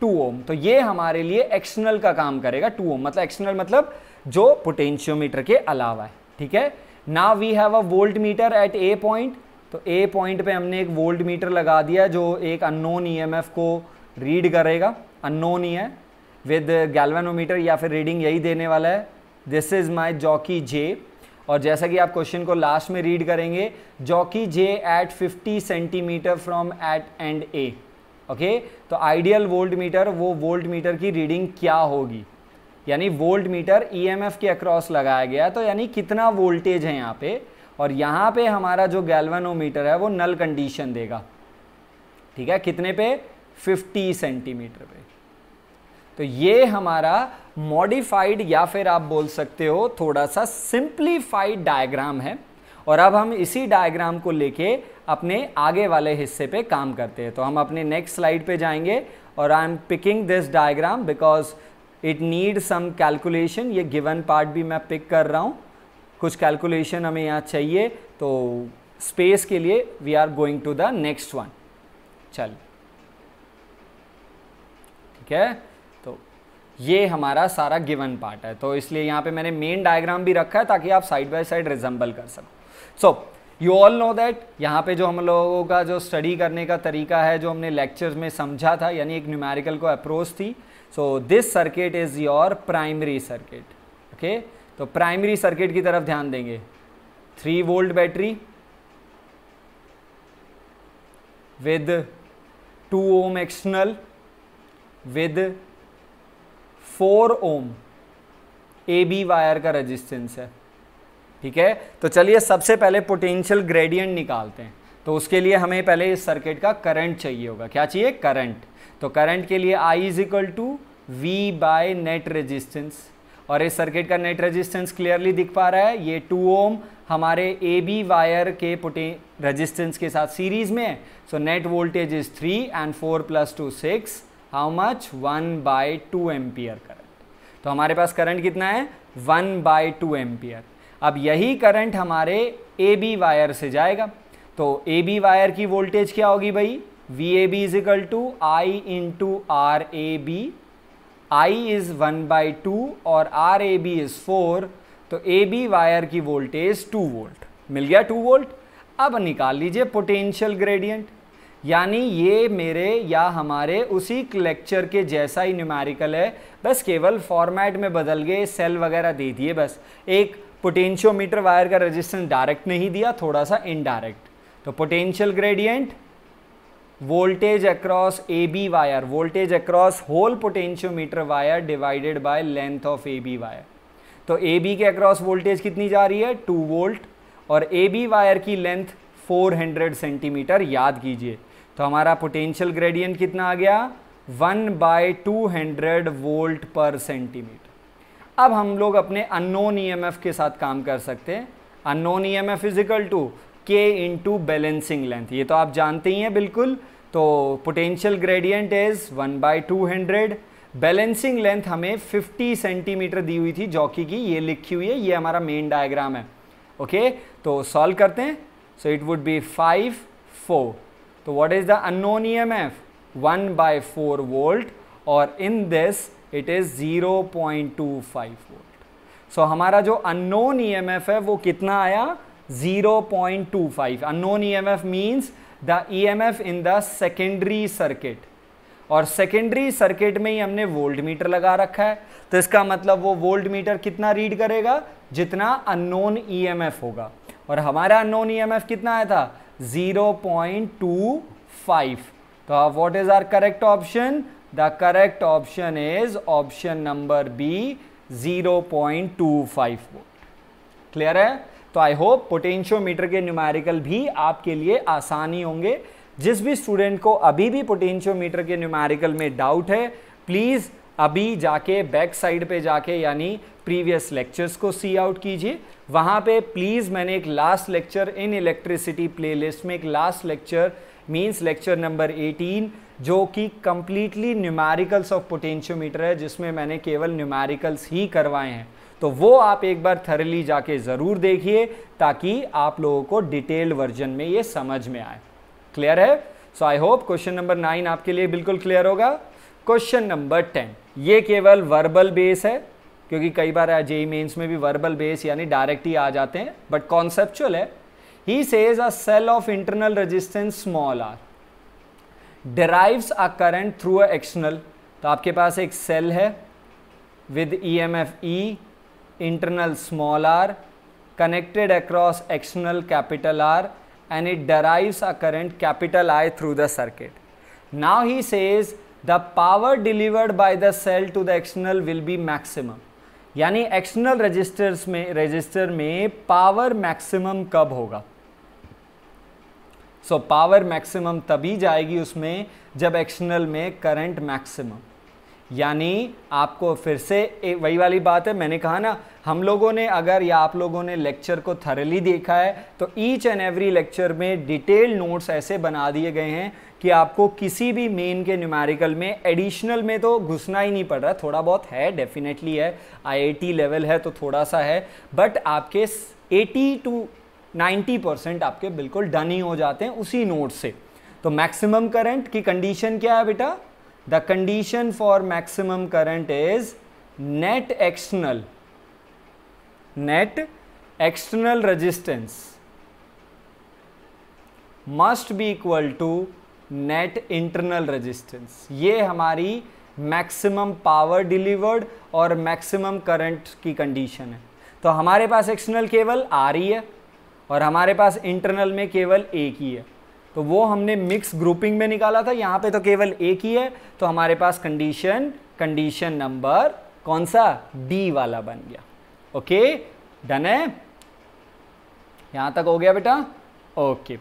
टू ओम तो ये हमारे लिए एक्सटर्नल का काम करेगा टू ओम मतलब एक्सटर्नल मतलब जो पोटेंशियोमीटर के अलावा है ठीक है ना we have a voltmeter at A point तो ए पॉइंट पे हमने एक वोल्ट मीटर लगा दिया जो एक अननोन ईएमएफ e को रीड करेगा अननोन ही है विद गैल्वेनोमीटर या फिर रीडिंग यही देने वाला है this is my jockey J और जैसा कि आप क्वेश्चन को लास्ट में रीड करेंगे jockey J at 50 centimetre from at end A okay तो आइडियल वोल्ट मीटर वो वोल्ट मीटर की रीडिंग क्या होगी यानी वोल्ट मीटर ई के अक्रॉस लगाया गया तो यानी कितना वोल्टेज है यहाँ पे और यहाँ पे हमारा जो गैल्वानोमीटर है वो नल कंडीशन देगा ठीक है कितने पे 50 सेंटीमीटर पे तो ये हमारा मॉडिफाइड या फिर आप बोल सकते हो थोड़ा सा सिंप्लीफाइड डायग्राम है और अब हम इसी डायग्राम को लेके अपने आगे वाले हिस्से पे काम करते हैं तो हम अपने नेक्स्ट स्लाइड पे जाएंगे और I am picking this diagram because it need some calculation ये गिवन पार्ट भी मैं पिक कर रहा हूँ कुछ कैलकुलेशन हमें यहाँ चाहिए तो स्पेस के लिए we are going to the next one चल ठीक है ये हमारा सारा गिवन पार्ट है तो इसलिए यहाँ पे मैंने मेन डायग्राम भी रखा है ताकि आप साइड बाय साइड रिजेंबल कर सको so you all know that यहाँ पे जो हम लोगों का जो स्टडी करने का तरीका है जो हमने लेक्चर्स में समझा था यानी एक न्यूमेरिकल को अप्रोच थी so this circuit is your primary circuit okay तो प्राइमरी सर्किट की तरफ ध्यान देंगे three volt battery with two ohm external with four ohm A B wire का रेजिस्टेंस है ठीक है तो चलिए सबसे पहले पोटेंशियल ग्रेडियंट निकालते हैं तो उसके लिए हमें पहले इस सर्किट का करंट चाहिए होगा क्या चाहिए करंट तो करंट के लिए I is equal to V by net resistance और इस सर्किट का नेट रेजिस्टेंस क्लियरली दिख पा रहा है ये टू ओम हमारे ए बी वायर के पोटे रजिस्टेंस के साथ सीरीज में है so net voltage is three and four plus two six how much one by two ampere current तो हमारे पास करंट कितना है वन बाई टू एम्पियर अब यही करंट हमारे ए बी वायर से जाएगा तो ए बी वायर की वोल्टेज क्या होगी भाई V A B is equal to I into R A B I is one by two और R A B is four तो ए बी वायर की वोल्टेज टू वोल्ट मिल गया टू वोल्ट अब निकाल लीजिए पोटेंशियल ग्रेडियंट यानी ये मेरे या हमारे उसी लेक्चर के जैसा ही न्यूमेरिकल है बस केवल फॉर्मेट में बदल गए सेल वगैरह दे दिए बस एक पोटेंशियोमीटर वायर का रेजिस्टेंस डायरेक्ट नहीं दिया थोड़ा सा इनडायरेक्ट तो potential gradient voltage across A B wire voltage across whole potentiometer wire divided by length of A B wire तो ए बी के अक्रॉस वोल्टेज कितनी जा रही है टू वोल्ट और ए बी वायर की लेंथ 400 सेंटीमीटर याद कीजिए तो हमारा पोटेंशियल ग्रेडियंट कितना आ गया one by two hundred volt per centimetre अब हम लोग अपने अननोन ईएमएफ e के साथ काम कर सकते हैं unknown EMF is equal to K into balancing length ये तो आप जानते ही हैं बिल्कुल तो potential gradient is one by two hundred balancing length हमें 50 सेंटीमीटर दी हुई थी जॉकी की ये लिखी हुई है ये हमारा मेन डायग्राम है ओके तो सॉल्व करते हैं so it would be five four तो the unknown E M F one by four volt और in this is zero point two five volt so हमारा जो अनोन ई एम एफ है वो कितना आया F means the E M F in the secondary circuit और सेकेंडरी सर्किट में ही हमने वोल्ट मीटर लगा रखा है तो इसका मतलब वो वोल्ट मीटर कितना रीड करेगा जितना अननोन ईएमएफ e होगा और हमारा अननोन ईएमएफ e कितना आया था 0.25 is are correct option the correct option is option number B zero point 0.25 five clear है तो आई होप पोटेंशियोमीटर के न्यूमेरिकल भी आपके लिए आसानी होंगे जिस भी स्टूडेंट को अभी भी पोटेंशियोमीटर के न्यूमेरिकल में डाउट है प्लीज़ अभी जाके बैक साइड पे जाके यानी प्रीवियस लेक्चर्स को सी आउट कीजिए वहाँ पे प्लीज़ मैंने एक last lecture in electricity playlist में एक last lecture means lecture number 18 जो कि कम्प्लीटली न्यूमेरिकल्स ऑफ पोटेंशियोमीटर है जिसमें मैंने केवल न्यूमेरिकल्स ही करवाए हैं तो वो आप एक बार थरली जाके ज़रूर देखिए ताकि आप लोगों को डिटेल्ड वर्जन में ये समझ में आए क्लियर है so I hope question number nine आपके लिए बिल्कुल क्लियर होगा क्वेश्चन नंबर टेन ये केवल वर्बल बेस है क्योंकि कई बार जेई मेन्स e में भी वर्बल बेस यानी डायरेक्ट ही आ जाते हैं बट कॉन्सेप्चुअल है ही says a cell of internal resistance small R derives a current through a external तो आपके पास एक सेल है with E M F E internal small R connected across external capital R and it drives a current capital I through the circuit now he says the power delivered by the cell to the external will be maximum यानी एक्सटर्नल रजिस्टर्स में रजिस्टर में पावर मैक्सिमम कब होगा सो पावर मैक्सिमम तभी जाएगी उसमें जब एक्सटर्नल में करंट मैक्सिमम यानी आपको फिर से वही वाली बात है मैंने कहा ना हम लोगों ने अगर या आप लोगों ने लेक्चर को थरली देखा है तो ईच एंड एवरी लेक्चर में डिटेल नोट्स ऐसे बना दिए गए हैं कि आपको किसी भी मेन के न्यूमेरिकल में एडिशनल में तो घुसना ही नहीं पड़ रहा थोड़ा बहुत है डेफिनेटली है आईआईटी लेवल है तो थोड़ा सा है बट आपके 80 टू 90 परसेंट आपके बिल्कुल डन ही हो जाते हैं उसी नोट से तो मैक्सिमम करंट की कंडीशन क्या है बेटा the condition for maximum current is net external net external resistance must be equal to net internal resistance ये हमारी मैक्सिमम पावर डिलीवर्ड और मैक्सिमम करंट की कंडीशन है तो हमारे पास एक्सटर्नल केवल आर ही है और हमारे पास इंटरनल में केवल एक ही है तो वो हमने मिक्स ग्रुपिंग में निकाला था यहाँ पे तो केवल एक ही है तो हमारे पास कंडीशन कंडीशन नंबर कौन सा डी वाला बन गया ओके डन है यहाँ तक हो गया बेटा ओके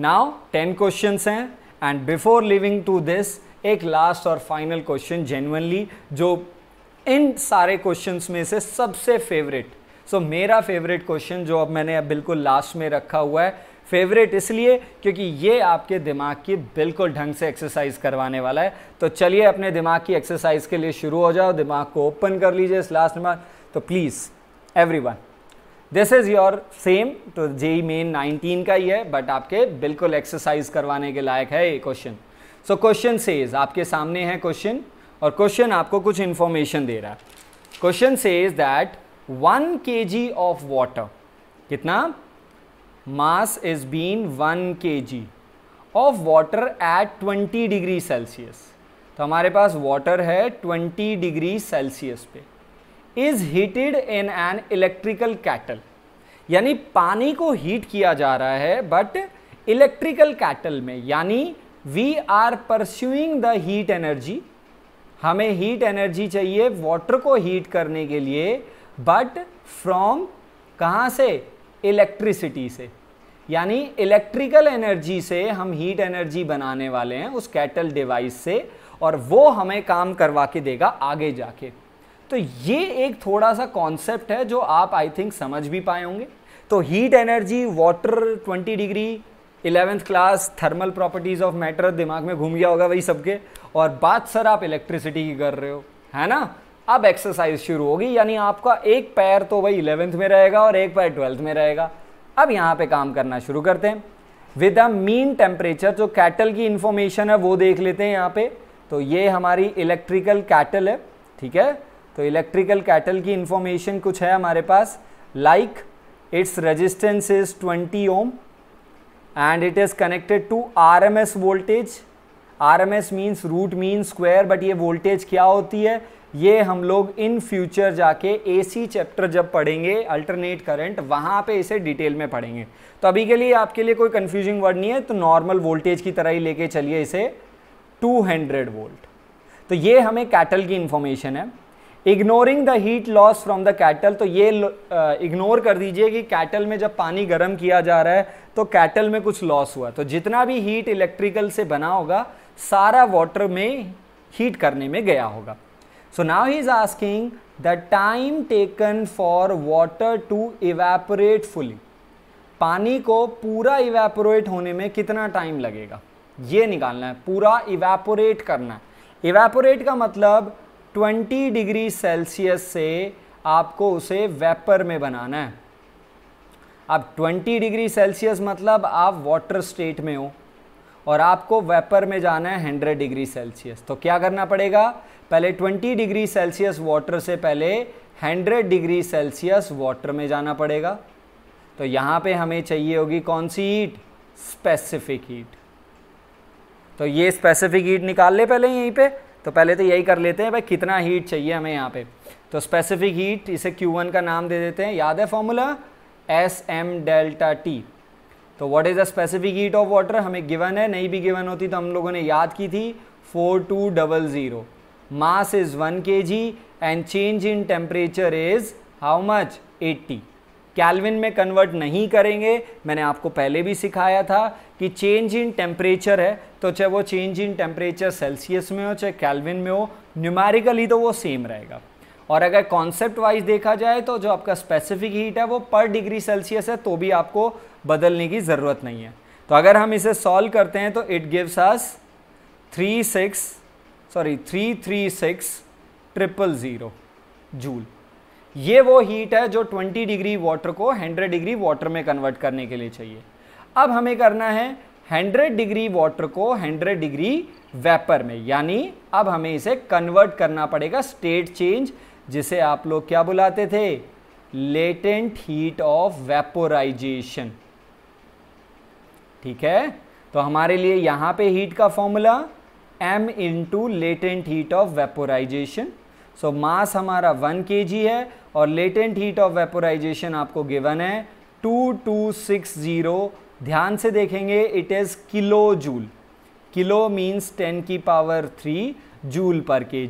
नाउ टेन क्वेश्चंस हैं and before leaving to this एक लास्ट और फाइनल क्वेश्चन जेनुअनली जो इन सारे क्वेश्चंस में से सबसे फेवरेट सो so, मेरा फेवरेट क्वेश्चन जो अब मैंने बिल्कुल लास्ट में रखा हुआ है फेवरेट इसलिए क्योंकि ये आपके दिमाग की बिल्कुल ढंग से एक्सरसाइज करवाने वाला है तो चलिए अपने दिमाग की एक्सरसाइज के लिए शुरू हो जाओ दिमाग को ओपन कर लीजिए इस लास्ट में तो please everyone this is your same तो जेई मेन 19 का ही है बट आपके बिल्कुल एक्सरसाइज करवाने के लायक है ये क्वेश्चन सो क्वेश्चन सेज आपके सामने है क्वेश्चन और क्वेश्चन आपको कुछ इंफॉर्मेशन दे रहा है question says that one K G of water कितना mass is been one K G of water at twenty degree Celsius तो हमारे पास वाटर है ट्वेंटी डिग्री सेल्सियस पे is heated in an electrical kettle यानी पानी को हीट किया जा रहा है बट इलेक्ट्रिकल कैटल में यानी we are pursuing the heat energy हमें हीट एनर्जी चाहिए वाटर को हीट करने के लिए बट फ्रॉम कहाँ से इलेक्ट्रिसिटी से यानी इलेक्ट्रिकल एनर्जी से हम हीट एनर्जी बनाने वाले हैं उस कैटल डिवाइस से और वो हमें काम करवा के देगा आगे जाके तो ये एक थोड़ा सा कॉन्सेप्ट है जो आप आई थिंक समझ भी पाए होंगे तो heat energy water 20 degree eleventh class thermal properties of matter दिमाग में घूम गया होगा वही सबके और बात सर आप इलेक्ट्रिसिटी की कर रहे हो है ना अब एक्सरसाइज शुरू होगी यानी आपका एक पैर तो वही इलेवेंथ में रहेगा और एक पैर ट्वेल्थ में रहेगा अब यहाँ पे काम करना शुरू करते हैं विद अ मीन टेम्परेचर जो कैटल की इंफॉर्मेशन है वो देख लेते हैं यहाँ पे तो ये हमारी इलेक्ट्रिकल कैटल है ठीक है तो इलेक्ट्रिकल कैटल की इंफॉर्मेशन कुछ है हमारे पास like it's resistance is 20 ohm and it is connected to R M S voltage R M S root mean square but ये वोल्टेज क्या होती है ये हम लोग इन फ्यूचर जाके एसी चैप्टर जब पढ़ेंगे अल्टरनेट करंट वहाँ पे इसे डिटेल में पढ़ेंगे तो अभी के लिए आपके लिए कोई कन्फ्यूजिंग वर्ड नहीं है तो नॉर्मल वोल्टेज की तरह ही लेके चलिए इसे 200 वोल्ट तो ये हमें कैटल की इन्फॉर्मेशन है ignoring the heat loss from the kettle तो ये इग्नोर कर दीजिए कि कैटल में जब पानी गर्म किया जा रहा है तो कैटल में कुछ लॉस हुआ तो जितना भी हीट इलेक्ट्रिकल से बना होगा सारा वाटर में हीट करने में गया होगा so now he is asking the time taken for water to evaporate fully पानी को पूरा इवेपोरेट होने में कितना टाइम लगेगा ये निकालना है पूरा इवेपोरेट करना है इवेपोरेट का मतलब 20 डिग्री सेल्सियस से आपको उसे वेपर में बनाना है अब 20 डिग्री सेल्सियस मतलब आप वाटर स्टेट में हो और आपको वेपर में जाना है 100 डिग्री सेल्सियस तो क्या करना पड़ेगा पहले 20 डिग्री सेल्सियस वाटर से पहले 100 डिग्री सेल्सियस वाटर में जाना पड़ेगा तो यहाँ पे हमें चाहिए होगी कौन सी हीट स्पेसिफिक हीट तो ये स्पेसिफिक हीट निकाल ले पहले यहीं पे तो पहले तो यही कर लेते हैं भाई कितना हीट चाहिए हमें यहाँ पे तो स्पेसिफिक हीट इसे Q1 का नाम दे देते हैं याद है formula S M delta T तो what is the specific heat of water हमें गिवन है नहीं भी गिवन होती तो हम लोगों ने याद की थी four two double zero mass is one K G and change in temperature is how much eighty kelvin में कन्वर्ट नहीं करेंगे मैंने आपको पहले भी सिखाया था कि चेंज इन टेम्परेचर है तो चाहे वो चेंज इन टेम्परेचर सेल्सियस में हो चाहे कैलविन में हो न्यूमेरिकली तो वो सेम रहेगा और अगर कॉन्सेप्ट वाइज देखा जाए तो जो आपका स्पेसिफिक हीट है वो पर डिग्री सेल्सियस है तो भी आपको बदलने की ज़रूरत नहीं है तो अगर हम इसे सॉल्व करते हैं तो it gives us three six sorry three three six triple zero joule ये वो हीट है जो 20 डिग्री वाटर को 100 डिग्री वाटर में कन्वर्ट करने के लिए चाहिए अब हमें करना है 100 डिग्री वाटर को 100 डिग्री वेपर में यानी अब हमें इसे कन्वर्ट करना पड़ेगा स्टेट चेंज जिसे आप लोग क्या बुलाते थे लेटेंट हीट ऑफ वेपोराइजेशन ठीक है तो हमारे लिए यहां पे हीट का formula m into latent heat of vaporisation so so, mass हमारा वन के है और लेटेंट हीट ऑफ वेपोराइजेशन आपको गिवन है टू टू सिक्स ज़ीरो ध्यान से देखेंगे it is kilo joule kilo means ten की power three joule per K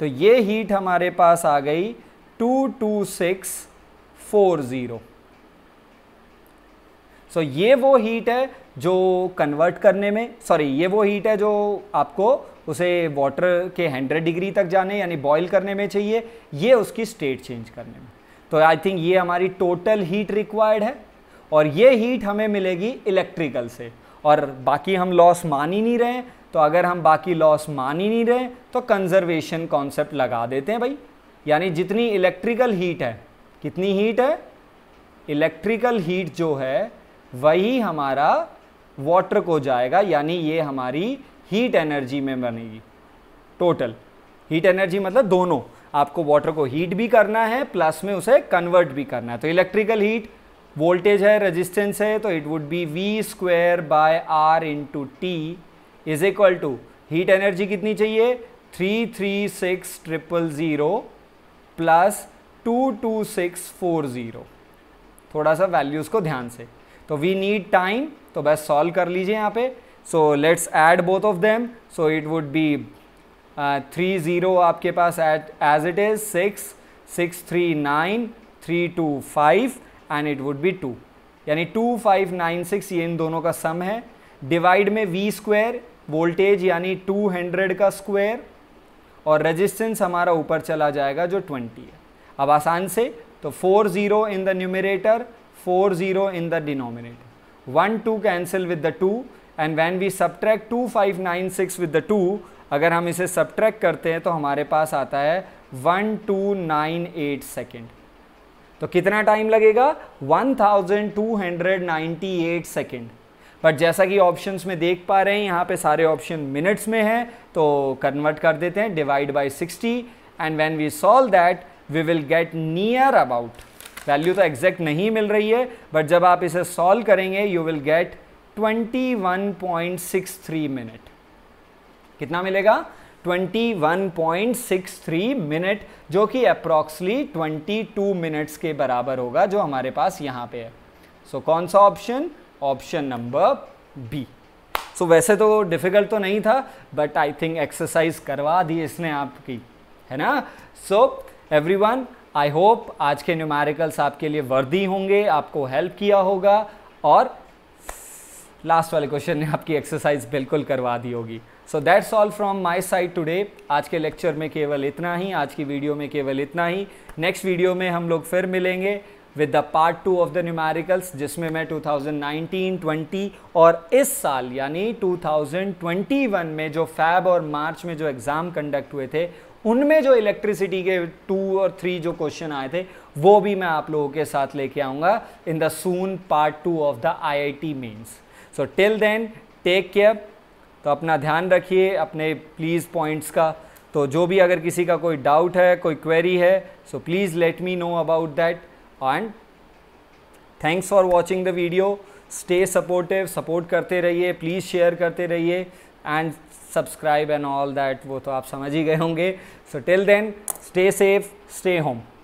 तो ये हीट हमारे पास आ गई two two six four zero so ये वो हीट है जो कन्वर्ट करने में सॉरी ये वो हीट है जो आपको उसे वाटर के हंड्रेड डिग्री तक जाने यानी बॉयल करने में चाहिए ये उसकी स्टेट चेंज करने में तो आई थिंक ये हमारी टोटल हीट रिक्वायर्ड है और ये हीट हमें मिलेगी इलेक्ट्रिकल से और बाकी हम लॉस मान ही नहीं रहे तो अगर हम बाकी लॉस मान ही नहीं रहे तो कंजर्वेशन कॉन्सेप्ट लगा देते हैं भाई यानी जितनी इलेक्ट्रिकल हीट है कितनी हीट है इलेक्ट्रिकल हीट जो है वही हमारा वाटर को जाएगा यानी ये हमारी हीट एनर्जी में बनेगी टोटल हीट एनर्जी मतलब दोनों आपको वाटर को हीट भी करना है प्लस में उसे कन्वर्ट भी करना है तो इलेक्ट्रिकल हीट वोल्टेज है रेजिस्टेंस है तो it would be V square by R into T is equal to heat energy कितनी चाहिए three three six triple zero plus two two six four zero थोड़ा सा वैल्यूज़ को ध्यान से तो वी नीड टाइम तो बस सॉल्व कर लीजिए यहाँ पे so let's add both of them so it would be three zero आपके पास eight as it is six six three nine three two five and it would be two यानी टू फाइव नाइन सिक्स ये इन दोनों का सम है डिवाइड में वी स्क्वेयर वोल्टेज यानी टू हंड्रेड का स्क्वेयर और रेजिस्टेंस हमारा ऊपर चला जाएगा जो ट्वेंटी है अब आसान से तो four zero in the numerator four zero in the denominator one two cancel with the two and when we subtract two five nine six with the two अगर हम इसे सब्ट्रैक करते हैं तो हमारे पास आता है one two nine eight second तो कितना टाइम लगेगा one thousand two hundred ninety eight second but जैसा कि ऑप्शंस में देख पा रहे हैं यहाँ पे सारे ऑप्शन मिनट्स में हैं तो कन्वर्ट कर देते हैं divide by sixty and when we solve that we will get near about value तो एग्जैक्ट नहीं मिल रही है बट जब आप इसे सॉल्व करेंगे यू विल गेट 21.63 मिनट कितना मिलेगा 21.63 मिनट जो कि अप्रॉक्सली 22 मिनट्स के बराबर होगा जो हमारे पास यहाँ पे है सो so, कौन सा option option number B so वैसे तो डिफ़िकल्ट तो नहीं था बट आई थिंक एक्सरसाइज करवा दी इसने आपकी है ना सो एवरीवन आई होप आज के न्यूमेरिकल्स आपके लिए वर्दी होंगे आपको हेल्प किया होगा और लास्ट वाले क्वेश्चन ने आपकी एक्सरसाइज बिल्कुल करवा दी होगी so that's all from my side today आज के लेक्चर में केवल इतना ही आज की वीडियो में केवल इतना ही नेक्स्ट वीडियो में हम लोग फिर मिलेंगे with the part two of the numericals जिसमें मैं 2019, 20 और इस साल यानी 2021 में जो फैब और मार्च में जो एग्ज़ाम कंडक्ट हुए थे उनमें जो इलेक्ट्रिसिटी के टू और थ्री जो क्वेश्चन आए थे वो भी मैं आप लोगों के साथ लेके आऊँगा in the soon part two of the I I T means so till then take care तो अपना ध्यान रखिए अपने प्लीज़ पॉइंट्स का तो जो भी अगर किसी का कोई डाउट है कोई क्वेरी है so please let me know about that and thanks for watching the video stay supportive support करते रहिए प्लीज़ शेयर करते रहिए and subscribe and all that वो तो आप समझ ही गए होंगे so till then stay safe stay home